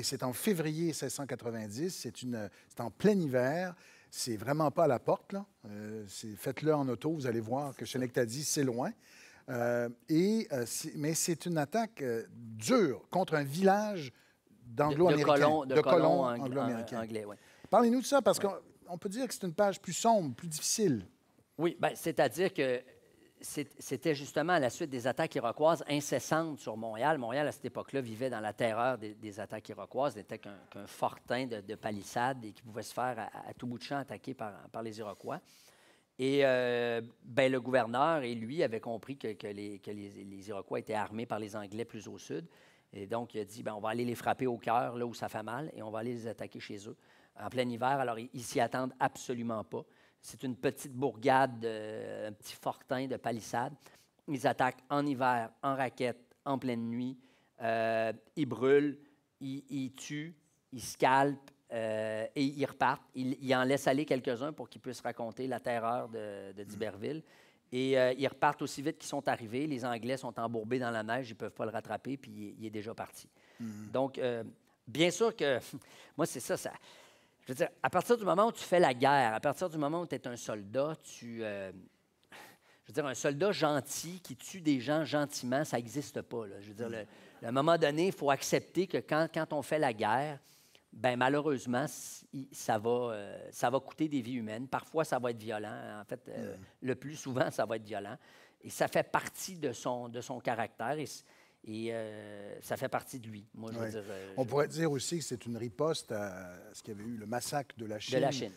C'est en février 1690, c'est en plein hiver. C'est vraiment pas à la porte. là. Euh, faites-le en auto, vous allez voir que Chenec t'a dit, c'est loin. Euh, et, euh, mais c'est une attaque dure contre un village d'anglo-américains. De, colons anglo-américains. Parlez-nous de ça, parce qu'on peut dire que c'est une page plus sombre, plus difficile. Oui, ben, c'est-à-dire que c'était justement à la suite des attaques iroquoises incessantes sur Montréal. Montréal, à cette époque-là, vivait dans la terreur des, attaques iroquoises, n'était qu'un fortin de, palissades et qui pouvait se faire à, tout bout de champ attaquer par, les Iroquois. Et euh, ben, le gouverneur et lui avaient compris que, les, Iroquois étaient armés par les Anglais plus au sud. Et donc, il a dit, ben, on va aller les frapper au cœur, là où ça fait mal, et on va aller les attaquer chez eux en plein hiver. Alors, ils s'y attendent absolument pas. C'est une petite bourgade, euh, un petit fortin de palissade. Ils attaquent en hiver, en raquette, en pleine nuit. Euh, ils brûlent, ils, tuent, ils scalpent euh, et ils repartent. Ils, en laissent aller quelques-uns pour qu'ils puissent raconter la terreur de, d'Iberville. Et ils repartent aussi vite qu'ils sont arrivés. Les Anglais sont embourbés dans la neige, ils ne peuvent pas le rattraper, puis il, est déjà parti. Mmh. Donc, bien sûr que, moi, c'est ça, ça je veux dire, à partir du moment où tu fais la guerre, à partir du moment où tu es un soldat, tu. Euh, je veux dire, un soldat gentil qui tue des gens gentiment, ça n'existe pas. Je veux dire, le, à un moment donné, il faut accepter que quand, quand on fait la guerre, ben malheureusement, ça va, euh, ça va coûter des vies humaines. Parfois, ça va être violent. En fait, euh, mm. le plus souvent, ça va être violent. Et ça fait partie de son, de son caractère. Et et euh, ça fait partie de lui. Moi, je euh, On pourrait dire aussi que c'est une riposte à ce qu'il y avait eu le massacre de la Chine.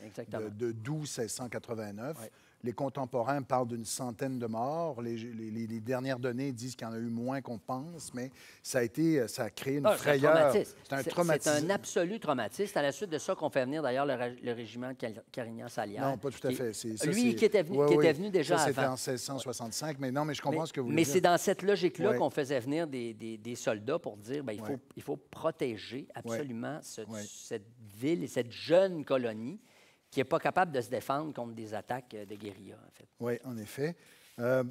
De 12 1689. Les contemporains parlent d'une centaine de morts. Les, dernières données disent qu'il y en a eu moins qu'on pense, mais ça a, été, ça a créé une frayeur. Ah, c'est un traumatisme. C'est un, absolu traumatisme. C'est à la suite de ça qu'on fait venir d'ailleurs le, régiment Carignan-Salière. Non, pas tout à fait. C'est lui qui était venu, qui était venu déjà avant. C'était en 1665, mais non, mais je comprends ce que vous Mais c'est dans cette logique-là qu'on faisait venir des, des, soldats pour dire ben, il, faut, il faut protéger absolument cette ville et cette jeune colonie qui n'est pas capable de se défendre contre des attaques euh, de guérilla, en fait. Oui, en effet. Euh,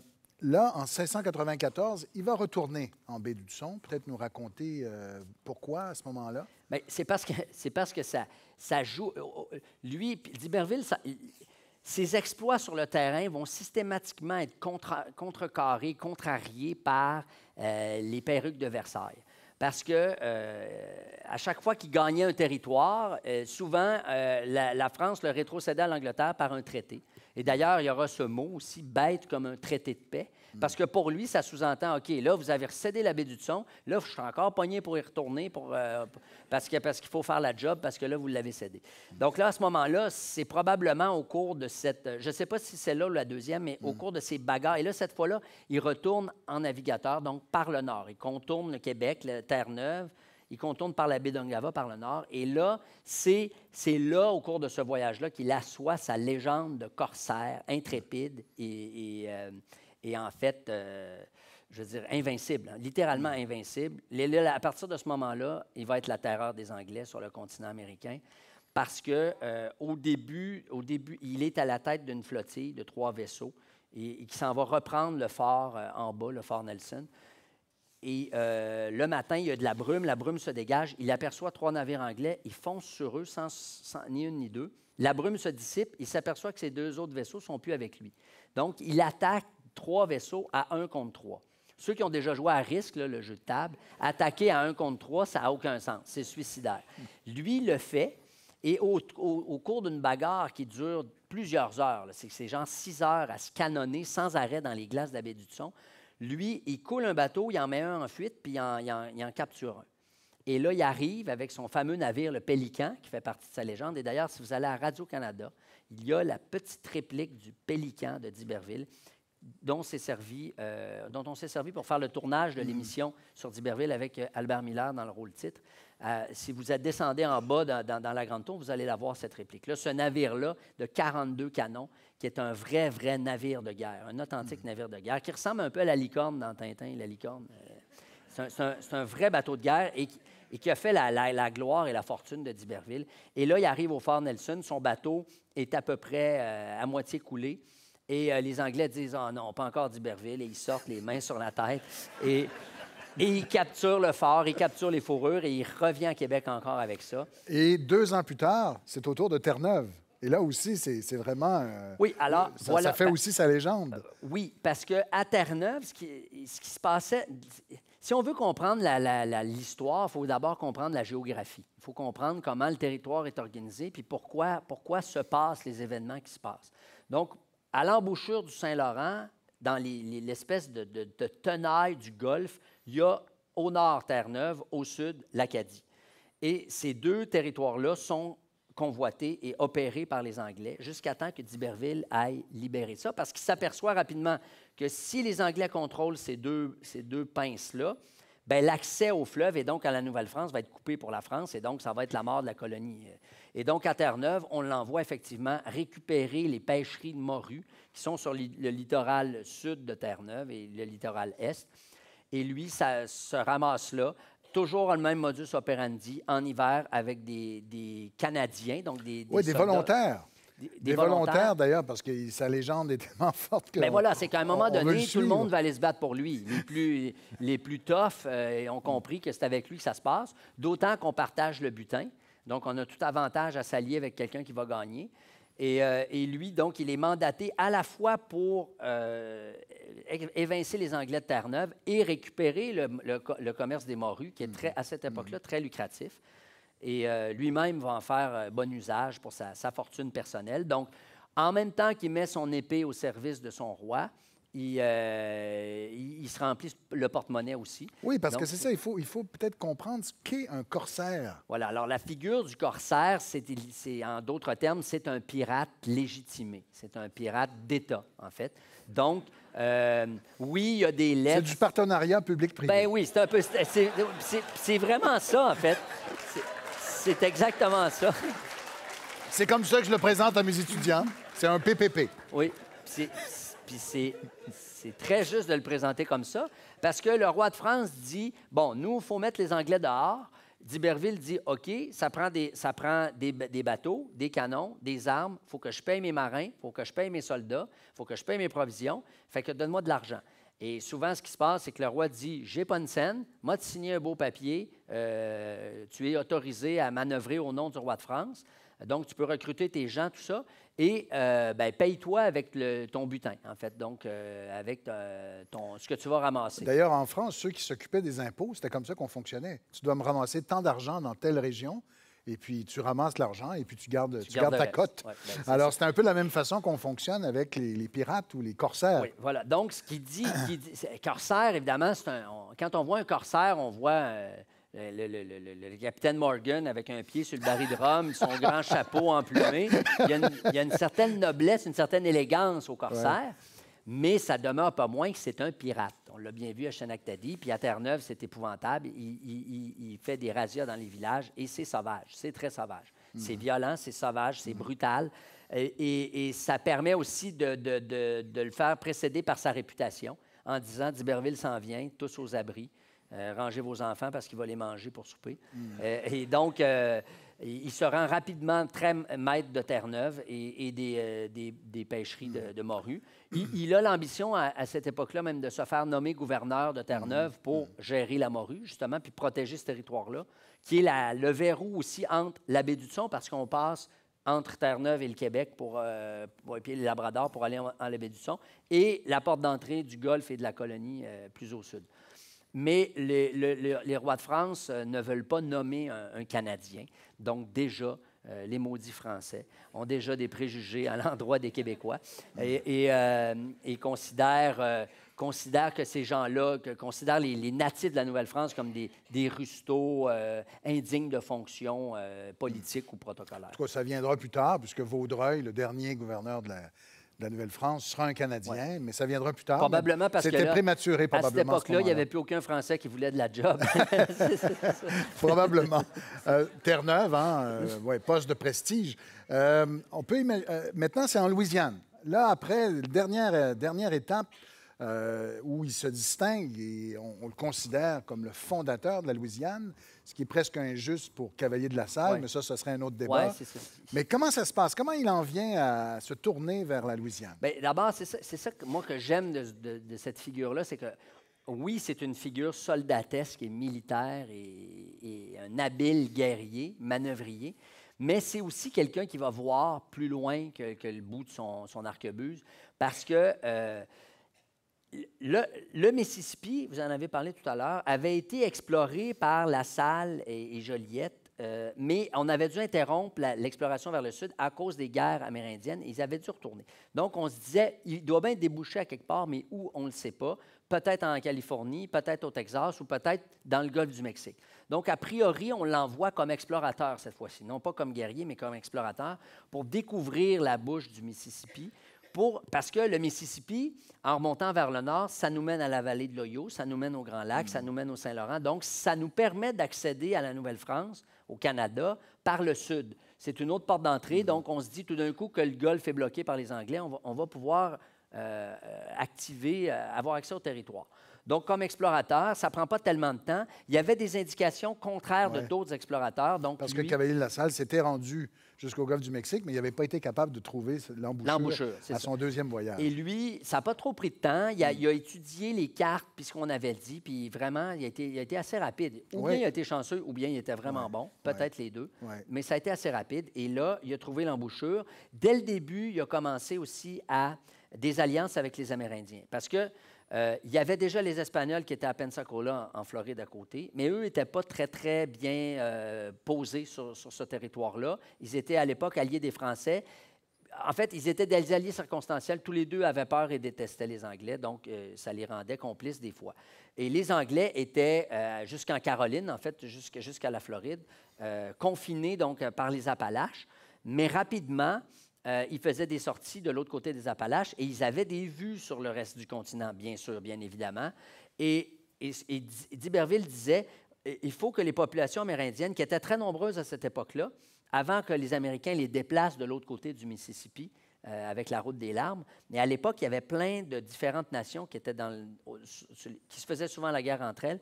là, en 1694, il va retourner en baie Peut-être nous raconter euh, pourquoi à ce moment-là. Mais ben, c'est parce que, parce que ça, ça joue. Lui, d'Iberville, ses exploits sur le terrain vont systématiquement être contrecarrés, contrariés par les perruques de Versailles parce que euh, à chaque fois qu'il gagnait un territoire, euh, souvent euh, la, la, France le rétrocédait à l'Angleterre par un traité. Et d'ailleurs, il y aura ce mot aussi, bête comme un traité de paix. Parce que pour lui, ça sous-entend, OK, là, vous avez recédé la baie du son, là, je suis encore pogné pour y retourner pour, euh, parce qu'il parce faut faire la job, parce que là, vous l'avez cédé. Donc là, à ce moment-là, c'est probablement au cours de cette, je ne sais pas si c'est là ou la deuxième, mais au mm. cours de ces bagarres. Et là, cette fois-là, il retourne en navigateur, donc par le nord. Il contourne le Québec, la Terre-Neuve. Il contourne par la baie d'Ongava, par le nord. Et là, c'est là, au cours de ce voyage-là, qu'il assoit sa légende de corsaire intrépide et, euh, est en fait, euh, je veux dire, invincible, hein, littéralement mm. invincible. à partir de ce moment-là, il va être la terreur des Anglais sur le continent américain parce que euh, au, début, au début, il est à la tête d'une flottille de trois vaisseaux et, qui s'en va reprendre le fort euh, en bas, le fort Nelson. Et le matin, il y a de la brume, la brume se dégage, il aperçoit trois navires anglais, il fonce sur eux sans, ni une ni deux. La brume se dissipe, il s'aperçoit que ces deux autres vaisseaux sont plus avec lui. Donc, il attaque trois vaisseaux à un contre trois. Ceux qui ont déjà joué à risque, le jeu de table, attaquer à un contre trois, ça n'a aucun sens. C'est suicidaire. Lui le fait, et au, au, cours d'une bagarre qui dure plusieurs heures, c'est ces gens six heures à se canonner sans arrêt dans les glaces de du lui, il coule un bateau, il en met un en fuite, puis il en, il en capture un. Et là, il arrive avec son fameux navire, le Pélican, qui fait partie de sa légende. Et d'ailleurs, si vous allez à Radio-Canada, il y a la petite réplique du Pélican de d'Iberville dont, servi, euh, dont on s'est servi pour faire le tournage de mm. l'émission sur d'Iberville avec euh, Albert Miller dans le rôle titre. Euh, si vous descendez en bas dans, la Grande Tour, vous allez la voir, cette réplique-là. Ce navire-là de 42 canons, qui est un vrai, vrai navire de guerre, un authentique mm. navire de guerre, qui ressemble un peu à la licorne dans Tintin, la licorne. C'est un, vrai bateau de guerre et qui, a fait la, gloire et la fortune de d'Iberville. Et là, il arrive au Fort Nelson. Son bateau est à peu près à moitié coulé. Et euh, les Anglais disent ah non, pas encore d'Iberville. Et ils sortent les mains sur la tête. Et, ils capturent le fort, ils capturent les fourrures et ils reviennent à Québec encore avec ça. Et deux ans plus tard, c'est au tour de Terre-Neuve. Et là aussi, c'est vraiment. Euh, oui, alors. Ça, fait aussi sa légende. Euh, oui, parce qu'à Terre-Neuve, ce qui, ce qui se passait. Si on veut comprendre l'histoire, il faut d'abord comprendre la géographie. Il faut comprendre comment le territoire est organisé, puis pourquoi, pourquoi se passent les événements qui se passent. Donc, à l'embouchure du Saint-Laurent, dans l'espèce de, tenaille du Golfe, il y a au nord Terre-Neuve, au sud l'Acadie. Et ces deux territoires-là sont convoités et opérés par les Anglais jusqu'à temps que d'Iberville aille libérer ça, parce qu'il s'aperçoit rapidement que si les Anglais contrôlent ces deux, ces deux pinces-là, ben, l'accès au fleuve et donc à la Nouvelle-France va être coupé pour la France, et donc ça va être la mort de la colonie euh, et donc, à Terre-Neuve, on l'envoie effectivement récupérer les pêcheries de morue qui sont sur le littoral sud de Terre-Neuve et le littoral est. Et lui, ça se ramasse là, toujours le même modus operandi, en hiver, avec des, Canadiens, donc des, des, oui, des volontaires. Des, volontaires, d'ailleurs, parce que sa légende est tellement forte que. Mais ben voilà, c'est qu'à un moment donné, tout le monde va aller se battre pour lui. Les plus, les plus toughs euh, ont compris que c'est avec lui que ça se passe, d'autant qu'on partage le butin. Donc, on a tout avantage à s'allier avec quelqu'un qui va gagner. Et, euh, lui, donc, il est mandaté à la fois pour euh, évincer les Anglais de Terre-Neuve et récupérer le, commerce des morues, qui est mm-hmm. à cette époque-là mm-hmm. très lucratif. Et euh, lui-même va en faire bon usage pour sa, fortune personnelle. Donc, en même temps qu'il met son épée au service de son roi, ils, euh, se remplissent le porte-monnaie aussi. Oui, parce que c'est ça, il faut, il faut peut-être comprendre ce qu'est un corsaire. Voilà, alors la figure du corsaire, c'est, en d'autres termes, c'est un pirate légitimé. C'est un pirate d'État, en fait. Donc, euh, oui, il y a des lettres. C'est du partenariat public-privé. Ben oui, c'est un peu. C'est, vraiment ça, en fait. C'est, exactement ça. C'est comme ça que je le présente à mes étudiants. C'est un PPP. Oui. c'est puis c'est très juste de le présenter comme ça, parce que le roi de France dit, bon, nous, il faut mettre les Anglais dehors. D'Iberville dit, OK, ça prend, des, ça prend des, bateaux, des canons, des armes, il faut que je paye mes marins, il faut que je paye mes soldats, il faut que je paye mes provisions, fait que donne-moi de l'argent. Et souvent, ce qui se passe, c'est que le roi dit J'ai pas une scène, moi, tu signer un beau papier, euh, tu es autorisé à manœuvrer au nom du roi de France. Donc, tu peux recruter tes gens, tout ça, et euh, ben, paye-toi avec ton butin, en fait, donc euh, avec euh, ton, ce que tu vas ramasser. D'ailleurs, en France, ceux qui s'occupaient des impôts, c'était comme ça qu'on fonctionnait. Tu dois me ramasser tant d'argent dans telle région, et puis tu ramasses l'argent et puis tu gardes, tu, ta cote. Ben, Alors, c'est un peu la même façon qu'on fonctionne avec les, pirates ou les corsaires. Oui, voilà. Donc, ce qu'il dit, qui dit corsaire, évidemment, un, quand on voit un corsaire, on voit le, capitaine Morgan avec un pied sur le baril de rhum, son grand chapeau emplumé. Il y, a une, certaine noblesse, une certaine élégance au corsaire, mais ça demeure pas moins que c'est un pirate. On l'a bien vu à Tadi, puis à Terre-Neuve, c'est épouvantable. Il, fait des razzias dans les villages et c'est sauvage, c'est très sauvage. C'est mhm. violent, c'est sauvage, c'est mhm. brutal. Et, ça permet aussi de, le faire précéder par sa réputation en disant D'Iberville s'en vient, tous aux abris. Euh, ranger vos enfants parce qu'il va les manger pour souper. Mm. Euh, et donc, euh, il se rend rapidement très maître de Terre-Neuve et, des, des, pêcheries de, morue. Il, a l'ambition à, cette époque-là même de se faire nommer gouverneur de Terre-Neuve mm. pour mm. gérer la morue, justement, puis protéger ce territoire-là, qui est le verrou aussi entre la baie du Son, parce qu'on passe entre Terre-Neuve et le Québec, pour, euh, et puis le Labrador pour aller en, la baie du Son, et la porte d'entrée du Golfe et de la colonie plus au sud mais les, rois de France euh, ne veulent pas nommer un, Canadien. Donc déjà, euh, les maudits Français ont déjà des préjugés à l'endroit des Québécois et, euh, considèrent, que ces gens-là, considèrent les, natifs de la Nouvelle-France comme des, des rustaux indignes de fonctions politiques ou protocolaires. En tout cas, ça viendra plus tard, puisque Vaudreuil, le dernier gouverneur de la, de la Nouvelle-France sera un Canadien, mais ça viendra plus tard. Probablement parce que. C'était prématuré, probablement. À cette époque-là, il n'y avait plus aucun Français qui voulait de la job. probablement. Euh, Terre-Neuve, hein, euh, poste de prestige. Euh, on peut Maintenant, c'est en Louisiane. Là, après, dernière, dernière étape, euh, où il se distingue et on, le considère comme le fondateur de la Louisiane, ce qui est presque injuste pour Cavalier de la Salle, mais ça, ce serait un autre débat. mais comment ça se passe? Comment il en vient à se tourner vers la Louisiane? Ben, d'abord, c'est ça, que moi que j'aime de, cette figure-là, c'est que oui, c'est une figure soldatesque et militaire et, un habile guerrier, manœuvrier, mais c'est aussi quelqu'un qui va voir plus loin que, le bout de son, arquebuse parce que euh, le, Mississippi, vous en avez parlé tout à l'heure, avait été exploré par La Salle et, Joliette. Euh, mais on avait dû interrompre l'exploration vers le sud à cause des guerres amérindiennes. ils avaient dû retourner. Donc, on se disait, il doit bien déboucher à quelque part, mais où, on ne le sait pas. Peut-être en Californie, peut-être au Texas ou peut-être dans le golfe du Mexique. Donc, a priori, on l'envoie comme explorateur cette fois-ci, non pas comme guerrier, mais comme explorateur, pour découvrir la bouche du Mississippi parce que le Mississippi, en remontant vers le nord, ça nous mène à la vallée de l'Ohio, ça nous mène au Grand Lac, ça mm. nous mène au Saint-Laurent. Donc, ça nous permet d'accéder à la Nouvelle-France, au Canada, par le sud. C'est une autre porte d'entrée. Mm. Donc, on se dit tout d'un coup que le Golfe est bloqué par les Anglais. On va, pouvoir euh, activer, euh, avoir accès au territoire. Donc, comme explorateur, ça ne prend pas tellement de temps. Il y avait des indications contraires de d'autres explorateurs. Donc Parce que Cavalier de la Salle s'était rendu jusqu'au golfe du Mexique, mais il n'avait pas été capable de trouver l'embouchure à son deuxième voyage. Et lui, ça n'a pas trop pris de temps. Il a, mm. étudié les cartes, puisqu'on ce qu'on avait dit, puis vraiment, il a, été, assez rapide. Ou bien il a été chanceux, ou bien il était vraiment bon, peut-être les deux, mais ça a été assez rapide. Et là, il a trouvé l'embouchure. Dès le début, il a commencé aussi à des alliances avec les Amérindiens, parce que euh, il y avait déjà les Espagnols qui étaient à Pensacola, en Floride, à côté, mais eux n'étaient pas très, très bien euh, posés sur, ce territoire-là. Ils étaient à l'époque alliés des Français. En fait, ils étaient des alliés circonstanciels. Tous les deux avaient peur et détestaient les Anglais, donc euh, ça les rendait complices des fois. Et les Anglais étaient, jusqu'en Caroline, en fait, jusqu'à la Floride, confinés donc par les Appalaches. Mais rapidement, euh, ils faisaient des sorties de l'autre côté des Appalaches et ils avaient des vues sur le reste du continent, bien sûr, bien évidemment. Et, D'Iberville disait euh, il faut que les populations amérindiennes, qui étaient très nombreuses à cette époque-là, avant que les Américains les déplacent de l'autre côté du Mississippi, euh, avec la route des larmes. Mais à l'époque, il y avait plein de différentes nations qui, étaient dans qui se faisaient souvent la guerre entre elles,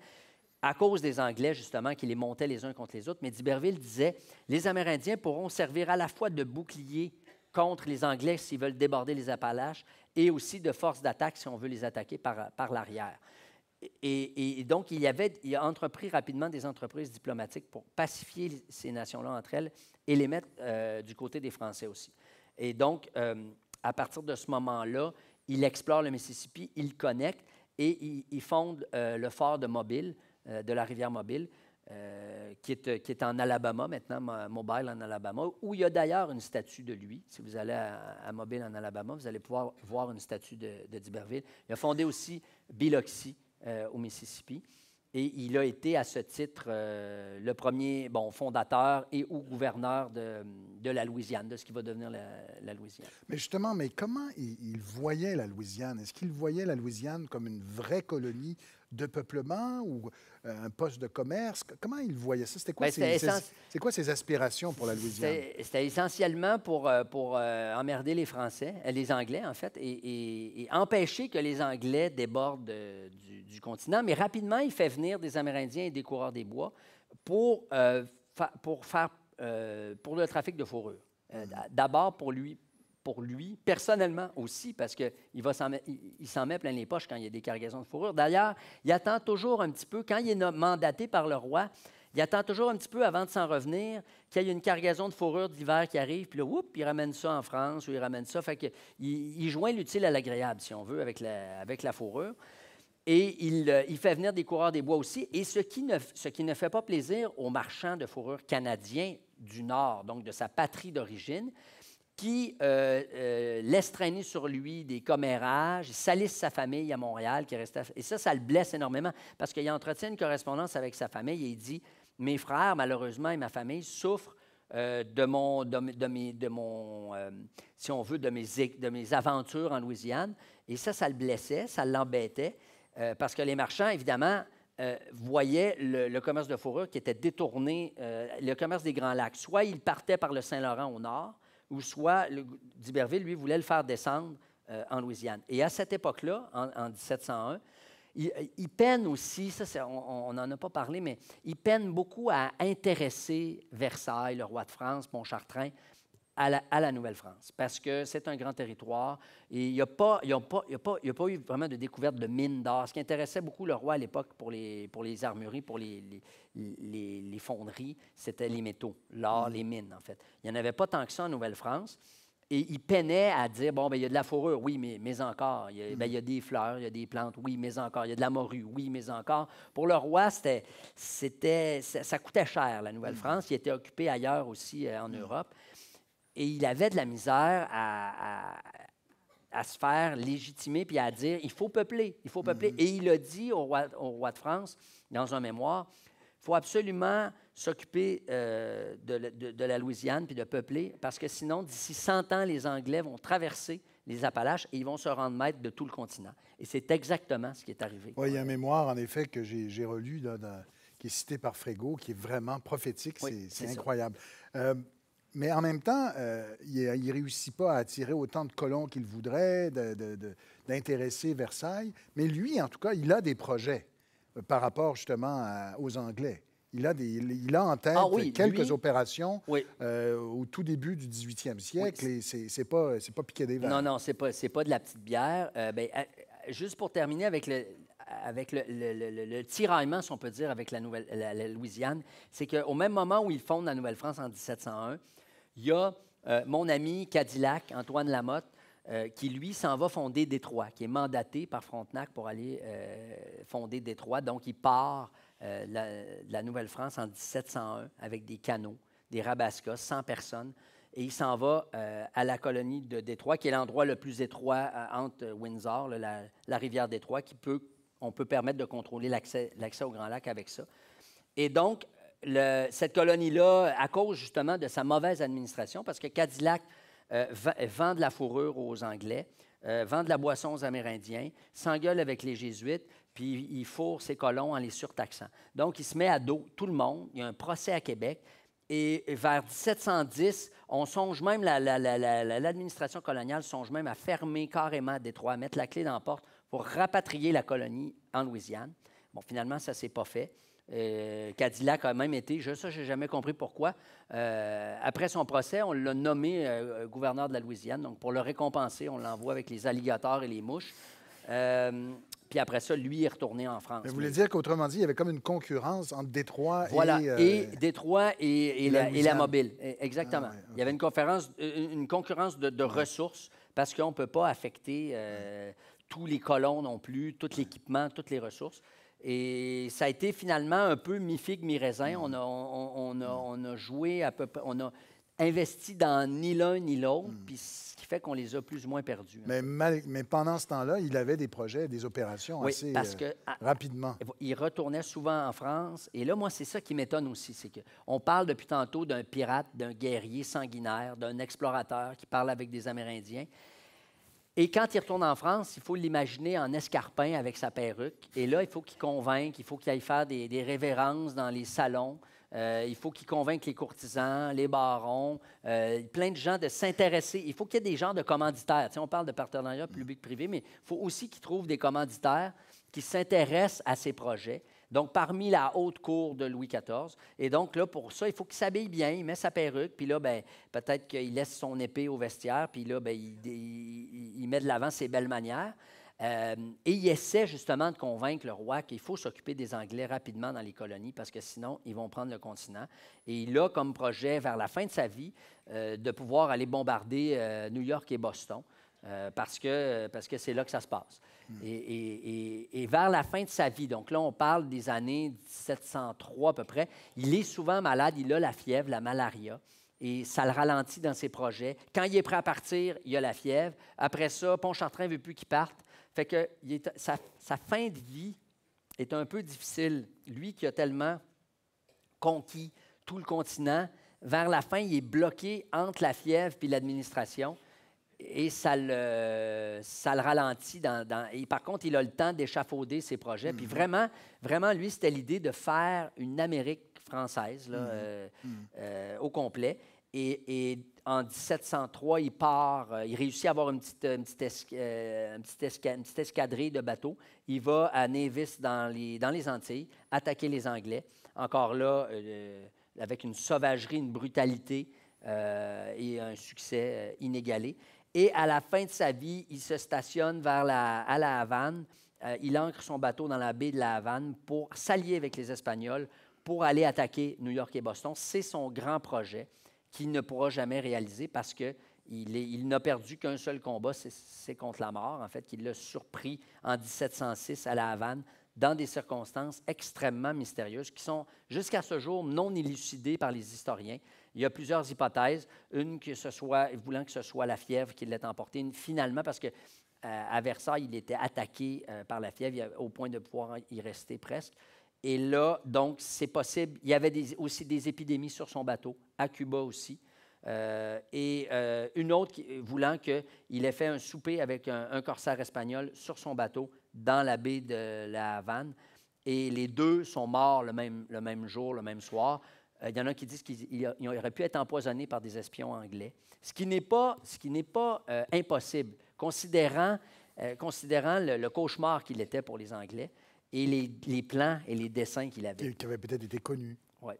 à cause des Anglais, justement, qui les montaient les uns contre les autres. Mais d'Iberville disait, les Amérindiens pourront servir à la fois de bouclier contre les Anglais s'ils veulent déborder les Appalaches et aussi de forces d'attaque si on veut les attaquer par, par l'arrière. Et, donc, il y avait, il a entrepris rapidement des entreprises diplomatiques pour pacifier ces nations-là entre elles et les mettre euh, du côté des Français aussi. Et donc, euh, à partir de ce moment-là, il explore le Mississippi, il connecte et il, fonde euh, le fort de Mobile, de la rivière Mobile, euh, qui, est, euh, qui, est, en Alabama maintenant, Mobile en Alabama, où il y a d'ailleurs une statue de lui. Si vous allez à, Mobile en Alabama, vous allez pouvoir voir une statue de, D'Iberville. Il a fondé aussi Biloxi euh, au Mississippi. Et il a été à ce titre le premier bon, fondateur et ou gouverneur de, la Louisiane, de ce qui va devenir la, Louisiane. Mais justement, mais comment il voyait la Louisiane? Est-ce qu'il voyait la Louisiane comme une vraie colonie de peuplement ou euh, un poste de commerce? Comment il voyait ça? C'était quoi, ben, ses, quoi aspirations pour la Louisiane? C'était essentiellement pour, euh, pour euh, emmerder les Français, les Anglais, en fait, et, empêcher que les Anglais débordent du, continent. Mais rapidement, il fait venir des Amérindiens et des coureurs des bois pour, pour, faire, pour le trafic de fourrure. Mm-hmm. D'abord pour lui, pour lui, personnellement aussi, parce qu'il s'en met, il, met plein les poches quand il y a des cargaisons de fourrure. D'ailleurs, il attend toujours un petit peu, quand il est mandaté par le roi, il attend toujours un petit peu avant de s'en revenir qu'il y ait une cargaison de fourrure d'hiver qui arrive, puis là, oups, il ramène ça en France ou il ramène ça. Fait il, joint l'utile à l'agréable, si on veut, avec la, avec la fourrure. Et il, euh, il, fait venir des coureurs des bois aussi. Et ce qui, ne, ce qui ne fait pas plaisir aux marchands de fourrure canadiens du Nord, donc de sa patrie d'origine, qui euh, euh, laisse traîner sur lui des commérages, salisse sa famille à Montréal, qui reste et ça, ça le blesse énormément parce qu'il entretient une correspondance avec sa famille et il dit Mes frères, malheureusement, et ma famille souffrent euh, de mon, de, mes, de mon euh, si on veut, de mes, de mes aventures en Louisiane. Et ça, ça le blessait, ça l'embêtait parce que les marchands, évidemment, voyaient le, commerce de fourrure qui était détourné, le commerce des Grands Lacs. Soit il partait par le Saint-Laurent au nord, ou soit le, d'Iberville, lui, voulait le faire descendre euh, en Louisiane. Et à cette époque-là, en, 1701, il, peine aussi, ça, on n'en a pas parlé, mais il peine beaucoup à intéresser Versailles, le roi de France, Montchartrain, à la, Nouvelle-France, parce que c'est un grand territoire et il n'y a, pas, a, pas, a, a pas eu vraiment de découverte de mines d'or, ce qui intéressait beaucoup le roi à l'époque pour les, pour les armureries, pour les, les, fonderies, c'était les métaux, l'or, les mines, en fait. Il n'y en avait pas tant que ça en Nouvelle-France. Et il peinait à dire, bon, ben il y a de la fourrure, oui, mais, mais encore. Il y, a, ben, il y, a, des fleurs, il y a des plantes, oui, mais encore. Il y a de la morue, oui, mais encore. Pour le roi, c'était, c'était, ça, coûtait cher, la Nouvelle-France. Il était occupé ailleurs aussi euh, en mm. Europe. Et il avait de la misère à, se faire légitimer puis à dire il faut peupler, il faut peupler. Mhm. Et il a dit au roi, roi de France, dans un mémoire il faut absolument s'occuper euh, de, la Louisiane puis de peupler, parce que sinon, d'ici 100 ans, les Anglais vont traverser les Appalaches et ils vont se rendre maîtres de tout le continent. Et c'est exactement ce qui est arrivé. Oui, il y a un mémoire, en effet, que j'ai relu, qui est cité par Frégo, qui est vraiment prophétique. c'est incroyable. Euh, mais en même temps, euh, il ne réussit pas à attirer autant de colons qu'il voudrait, d'intéresser Versailles. Mais lui, en tout cas, il a des projets euh, par rapport justement aux Anglais. Il a, des, il a en tête ah quelques opérations euh, au tout début du 18e siècle oui. et c'est pas, pas piqué des Non, non, c'est pas, pas de la petite bière. Ben, juste pour terminer avec le, avec le, tiraillement, si on peut dire, avec la, nouvelle, la, Louisiane, c'est qu'au même moment où ils fondent la Nouvelle-France en 1701, il y a euh, mon ami Cadillac, Antoine Lamotte, euh, qui, lui, s'en va fonder Détroit, qui est mandaté par Frontenac pour aller euh, fonder Détroit. Donc, il part la, de la Nouvelle-France en 1701 avec des canaux, des rabascas, 100 personnes. Et il s'en va à la colonie de Détroit, qui est l'endroit le plus étroit entre Windsor, la, rivière Détroit, qui peut, on peut permettre de contrôler l'accès au Grand Lac avec ça. Et donc, cette colonie-là, à cause justement de sa mauvaise administration, parce que Cadillac euh, vend de la fourrure aux Anglais, euh, vend de la boisson aux Amérindiens, s'engueule avec les Jésuites, puis il fourre ses colons en les surtaxant. Donc, il se met à dos tout le monde. Il y a un procès à Québec. Et vers 1710, on songe même, l'administration coloniale songe même à fermer carrément Détroit, à mettre la clé dans la porte pour rapatrier la colonie en Louisiane. Bon, finalement, ça s'est pas fait. Euh, Cadillac a même été, je, ça, je jamais compris pourquoi. Euh, après son procès, on l'a nommé euh, gouverneur de la Louisiane. Donc, pour le récompenser, on l'envoie avec les alligators et les mouches. puis après ça, lui est retourné en France. Mais vous voulez dire qu'autrement dit, il y avait comme une concurrence entre Détroit et... Voilà, et Détroit et, la, mobile. Ah Exactement. Il y avait une, conférence, une concurrence de, ressources parce qu'on ne peut pas affecter tous les colons non plus, tout l'équipement, toutes les ressources. Et ça a été finalement un peu mi-figue, mi-raisin. Mm. Mm. On a, joué à peu près, on a investi dans ni l'un ni l'autre, mm. puis ce qui fait qu'on les a plus ou moins perdus. Hein. Mais, pendant ce temps-là, il avait des projets, des opérations assez parce que, euh, ah, rapidement. Il retournait souvent en France. Et là, moi, c'est ça qui m'étonne aussi. c'est qu'on parle depuis tantôt d'un pirate, d'un guerrier sanguinaire, d'un explorateur qui parle avec des Amérindiens. Et quand il retourne en France, il faut l'imaginer en escarpin avec sa perruque. Et là, il faut qu'il convainque, il faut qu'il aille faire des, révérences dans les salons. Euh, il faut qu'il convainque les courtisans, les barons, euh, plein de gens de s'intéresser. Il faut qu'il y ait des gens de commanditaires. on parle de partenariat public-privé, mais il faut aussi qu'il trouve des commanditaires qui s'intéressent à ses projets donc parmi la haute cour de Louis XIV. Et donc là, pour ça, il faut qu'il s'habille bien, il met sa perruque, puis là, ben, peut-être qu'il laisse son épée au vestiaire, puis là, ben, il, met de l'avant ses belles manières. Euh, et il essaie justement de convaincre le roi qu'il faut s'occuper des Anglais rapidement dans les colonies parce que sinon, ils vont prendre le continent. Et il a comme projet, vers la fin de sa vie, euh, de pouvoir aller bombarder euh, New York et Boston parce que c'est parce que là que ça se passe. Mm. Et, vers la fin de sa vie, donc là, on parle des années 1703 à peu près, il est souvent malade, il a la fièvre, la malaria, et ça le ralentit dans ses projets. Quand il est prêt à partir, il a la fièvre. Après ça, Pontchartrain ne veut plus qu'il parte. Fait que sa, sa, fin de vie est un peu difficile. Lui qui a tellement conquis tout le continent, vers la fin, il est bloqué entre la fièvre et l'administration et ça le, ça ralentit. Dans, et par contre, il a le temps d'échafauder ses projets. Puis mhm. vraiment, vraiment, lui, c'était l'idée de faire une Amérique française là, mhm. Euh, mhm. Euh, au complet. Et, en 1703, il part, euh, il réussit à avoir une petite, une petite, une petite escadrille de bateaux. Il va à Nevis dans les, dans les Antilles, attaquer les Anglais. Encore là, avec une sauvagerie, une brutalité et un succès inégalé. Et à la fin de sa vie, il se stationne vers la, à la Havane. Euh, il ancre son bateau dans la baie de la Havane pour s'allier avec les Espagnols pour aller attaquer New York et Boston. C'est son grand projet qu'il ne pourra jamais réaliser parce qu'il n'a perdu qu'un seul combat, c'est contre la mort, en fait, qu'il l'a surpris en 1706 à La Havane, dans des circonstances extrêmement mystérieuses qui sont jusqu'à ce jour non élucidées par les historiens. Il y a plusieurs hypothèses. Une, que ce soit, voulant que ce soit la fièvre qui l'ait emporté. finalement, parce que euh, Versailles, il était attaqué euh, par la fièvre au point de pouvoir y rester presque. Et là, donc, c'est possible. Il y avait aussi des épidémies sur son bateau, à Cuba aussi. Euh, et une autre qui, voulant qu'il ait fait un souper avec un, corsaire espagnol sur son bateau dans la baie de la Havane. Et les deux sont morts le même, le même jour, le même soir. Euh, il y en a qui disent qu'il aurait pu être empoisonné par des espions anglais, ce qui n'est pas, euh, impossible, considérant, euh, le, cauchemar qu'il était pour les Anglais et les, plans et les dessins qu'il avait. Qui avait peut-être été connu. Oui.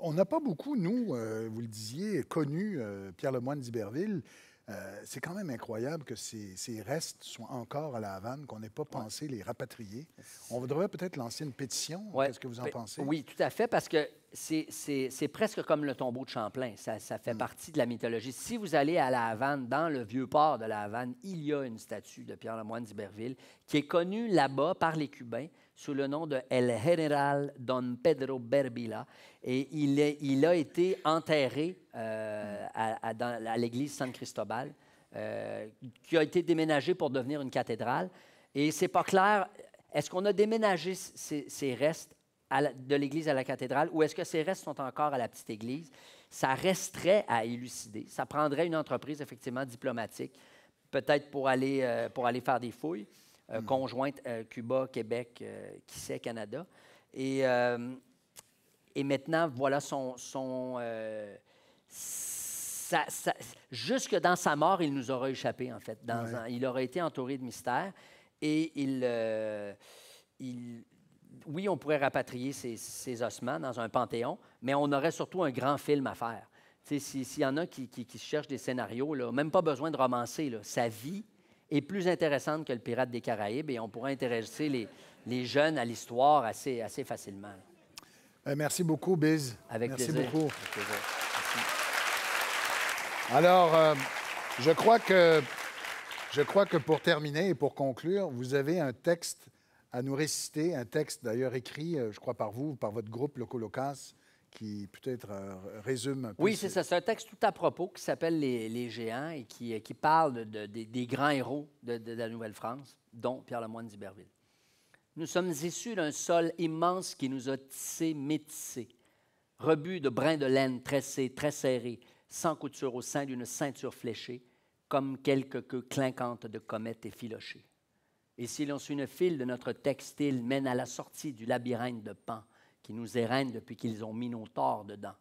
on n'a pas beaucoup, nous, vous le disiez, connu Pierre Lemoine d'Iberville. Euh, c'est quand même incroyable que ces, restes soient encore à la Havane, qu'on n'ait pas pensé les rapatrier. On voudrait peut-être lancer une pétition. Qu'est-ce que vous en ben, pensez? Oui, tout à fait, parce que c'est presque comme le tombeau de Champlain. Ça, fait mm. partie de la mythologie. Si vous allez à la Havane, dans le vieux port de la Havane, il y a une statue de Pierre lamoine d'Iberville qui est connue là-bas par les Cubains sous le nom de El General Don Pedro Berbila. Et il, a été enterré euh, à, l'église San Cristobal, euh, qui a été déménagée pour devenir une cathédrale. Et c'est pas clair, est-ce qu'on a déménagé ses restes de l'église à la cathédrale ou est-ce que ses restes sont encore à la petite église? Ça resterait à élucider. Ça prendrait une entreprise effectivement diplomatique, peut-être pour, aller, euh, pour aller faire des fouilles euh, hmm. conjointes euh, Cuba, Québec, qui sait, Canada. Et, et maintenant, voilà son... son jusque dans sa mort, il nous aura échappé, en fait. il aura été entouré de mystères et il, il oui, on pourrait rapatrier ces, ces, ossements dans un panthéon, mais on aurait surtout un grand film à faire. S'il si y en a qui, cherchent des scénarios, même pas besoin de romancer, sa vie est plus intéressante que le Pirate des Caraïbes et on pourrait intéresser les, jeunes à l'histoire assez, facilement. Euh, merci beaucoup, Biz. Avec merci beaucoup. Alors, euh, je crois que pour terminer et pour conclure, vous avez un texte à nous réciter un texte d'ailleurs écrit, euh, je crois, par vous, par votre groupe, Le Colocas, qui peut-être euh, résume un peu. Oui, c'est ça. C'est un texte tout à propos qui s'appelle les, Géants et qui, euh, qui parle des grands héros de, la Nouvelle-France, dont Pierre lemoine d'Iberville. Nous sommes issus d'un sol immense qui nous a tissés, métissés, rebut de brins de laine tressés, très serrés, sans couture au sein d'une ceinture fléchée, comme quelques queues clinquantes de comètes effilochées. Et si l'on une file de notre textile mène à la sortie du labyrinthe de pain qui nous éreigne depuis qu'ils ont mis nos torts dedans.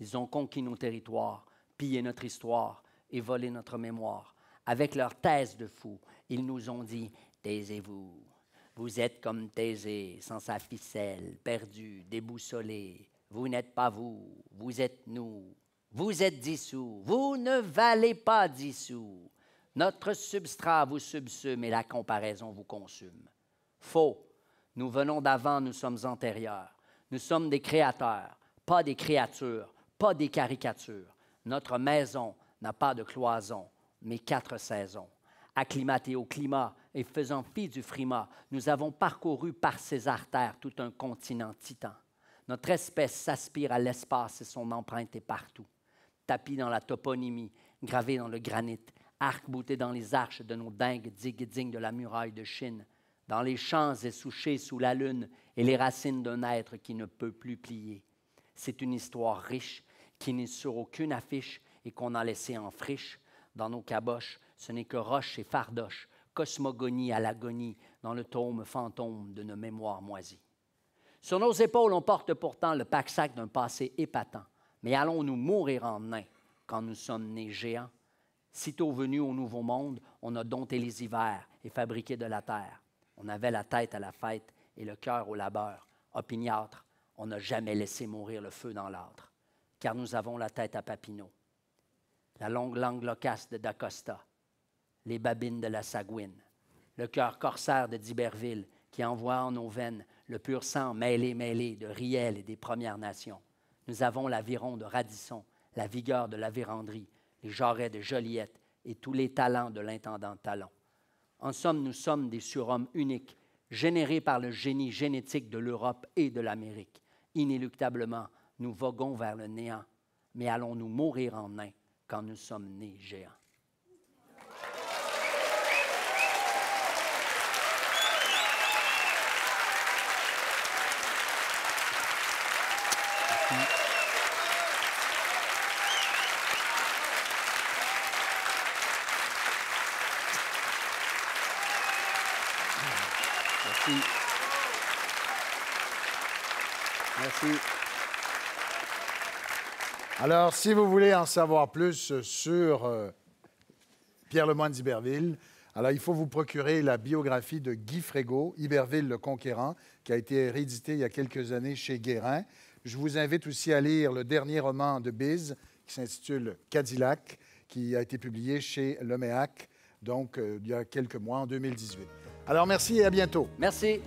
Ils ont conquis nos territoires, pillé notre histoire et volé notre mémoire. Avec leur thèse de fou, ils nous ont dit Taisez-vous. Vous êtes comme taisé, sans sa ficelle, perdu, déboussolé. Vous n'êtes pas vous, vous êtes nous. Vous êtes dissous, vous ne valez pas dissous. Notre substrat vous subsume et la comparaison vous consume. Faux. Nous venons d'avant, nous sommes antérieurs. Nous sommes des créateurs, pas des créatures, pas des caricatures. Notre maison n'a pas de cloison, mais quatre saisons. Acclimatés au climat et faisant fi du frima, nous avons parcouru par ses artères tout un continent titan. Notre espèce s'aspire à l'espace et son empreinte est partout. Tapis dans la toponymie, gravé dans le granit, arc-bouté dans les arches de nos dingues digues de la muraille de Chine, dans les champs et essouchés sous la lune et les racines d'un être qui ne peut plus plier. C'est une histoire riche qui n'est sur aucune affiche et qu'on a laissée en friche. Dans nos caboches, ce n'est que roche et fardoche, cosmogonie à l'agonie, dans le tome fantôme de nos mémoires moisies. Sur nos épaules, on porte pourtant le pack-sac d'un passé épatant. Mais allons-nous mourir en nains quand nous sommes nés géants Sitôt venu au Nouveau Monde, on a dompté les hivers et fabriqué de la terre. On avait la tête à la fête et le cœur au labeur. Opiniâtre, on n'a jamais laissé mourir le feu dans l'âtre, car nous avons la tête à Papineau, la longue langue locasse de Dacosta, les babines de la Sagouine, le cœur corsaire de d'Iberville qui envoie en nos veines le pur sang mêlé, mêlé de Riel et des Premières Nations. Nous avons l'aviron de Radisson, la vigueur de la véranderie, Jarrets de Joliette et tous les talents de l'intendant Talon. En somme, nous sommes des surhommes uniques, générés par le génie génétique de l'Europe et de l'Amérique. Inéluctablement, nous voguons vers le néant, mais allons-nous mourir en nain quand nous sommes nés géants? Alors, si vous voulez en savoir plus sur euh, Pierre Lemoine d'Iberville, alors il faut vous procurer la biographie de Guy Frégo, Iberville le Conquérant, qui a été réédité il y a quelques années chez Guérin. Je vous invite aussi à lire le dernier roman de Biz, qui s'intitule Cadillac, qui a été publié chez Leméac, donc euh, il y a quelques mois, en 2018. Alors, merci et à bientôt. Merci.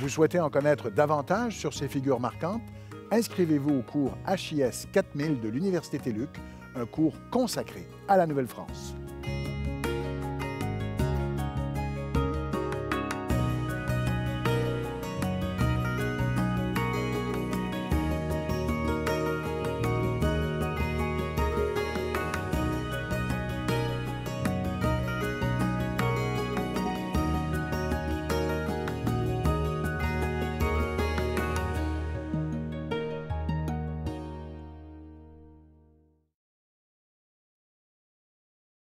Vous souhaitez en connaître davantage sur ces figures marquantes? Inscrivez-vous au cours HIS 4000 de l'Université TELUC, un cours consacré à la Nouvelle-France.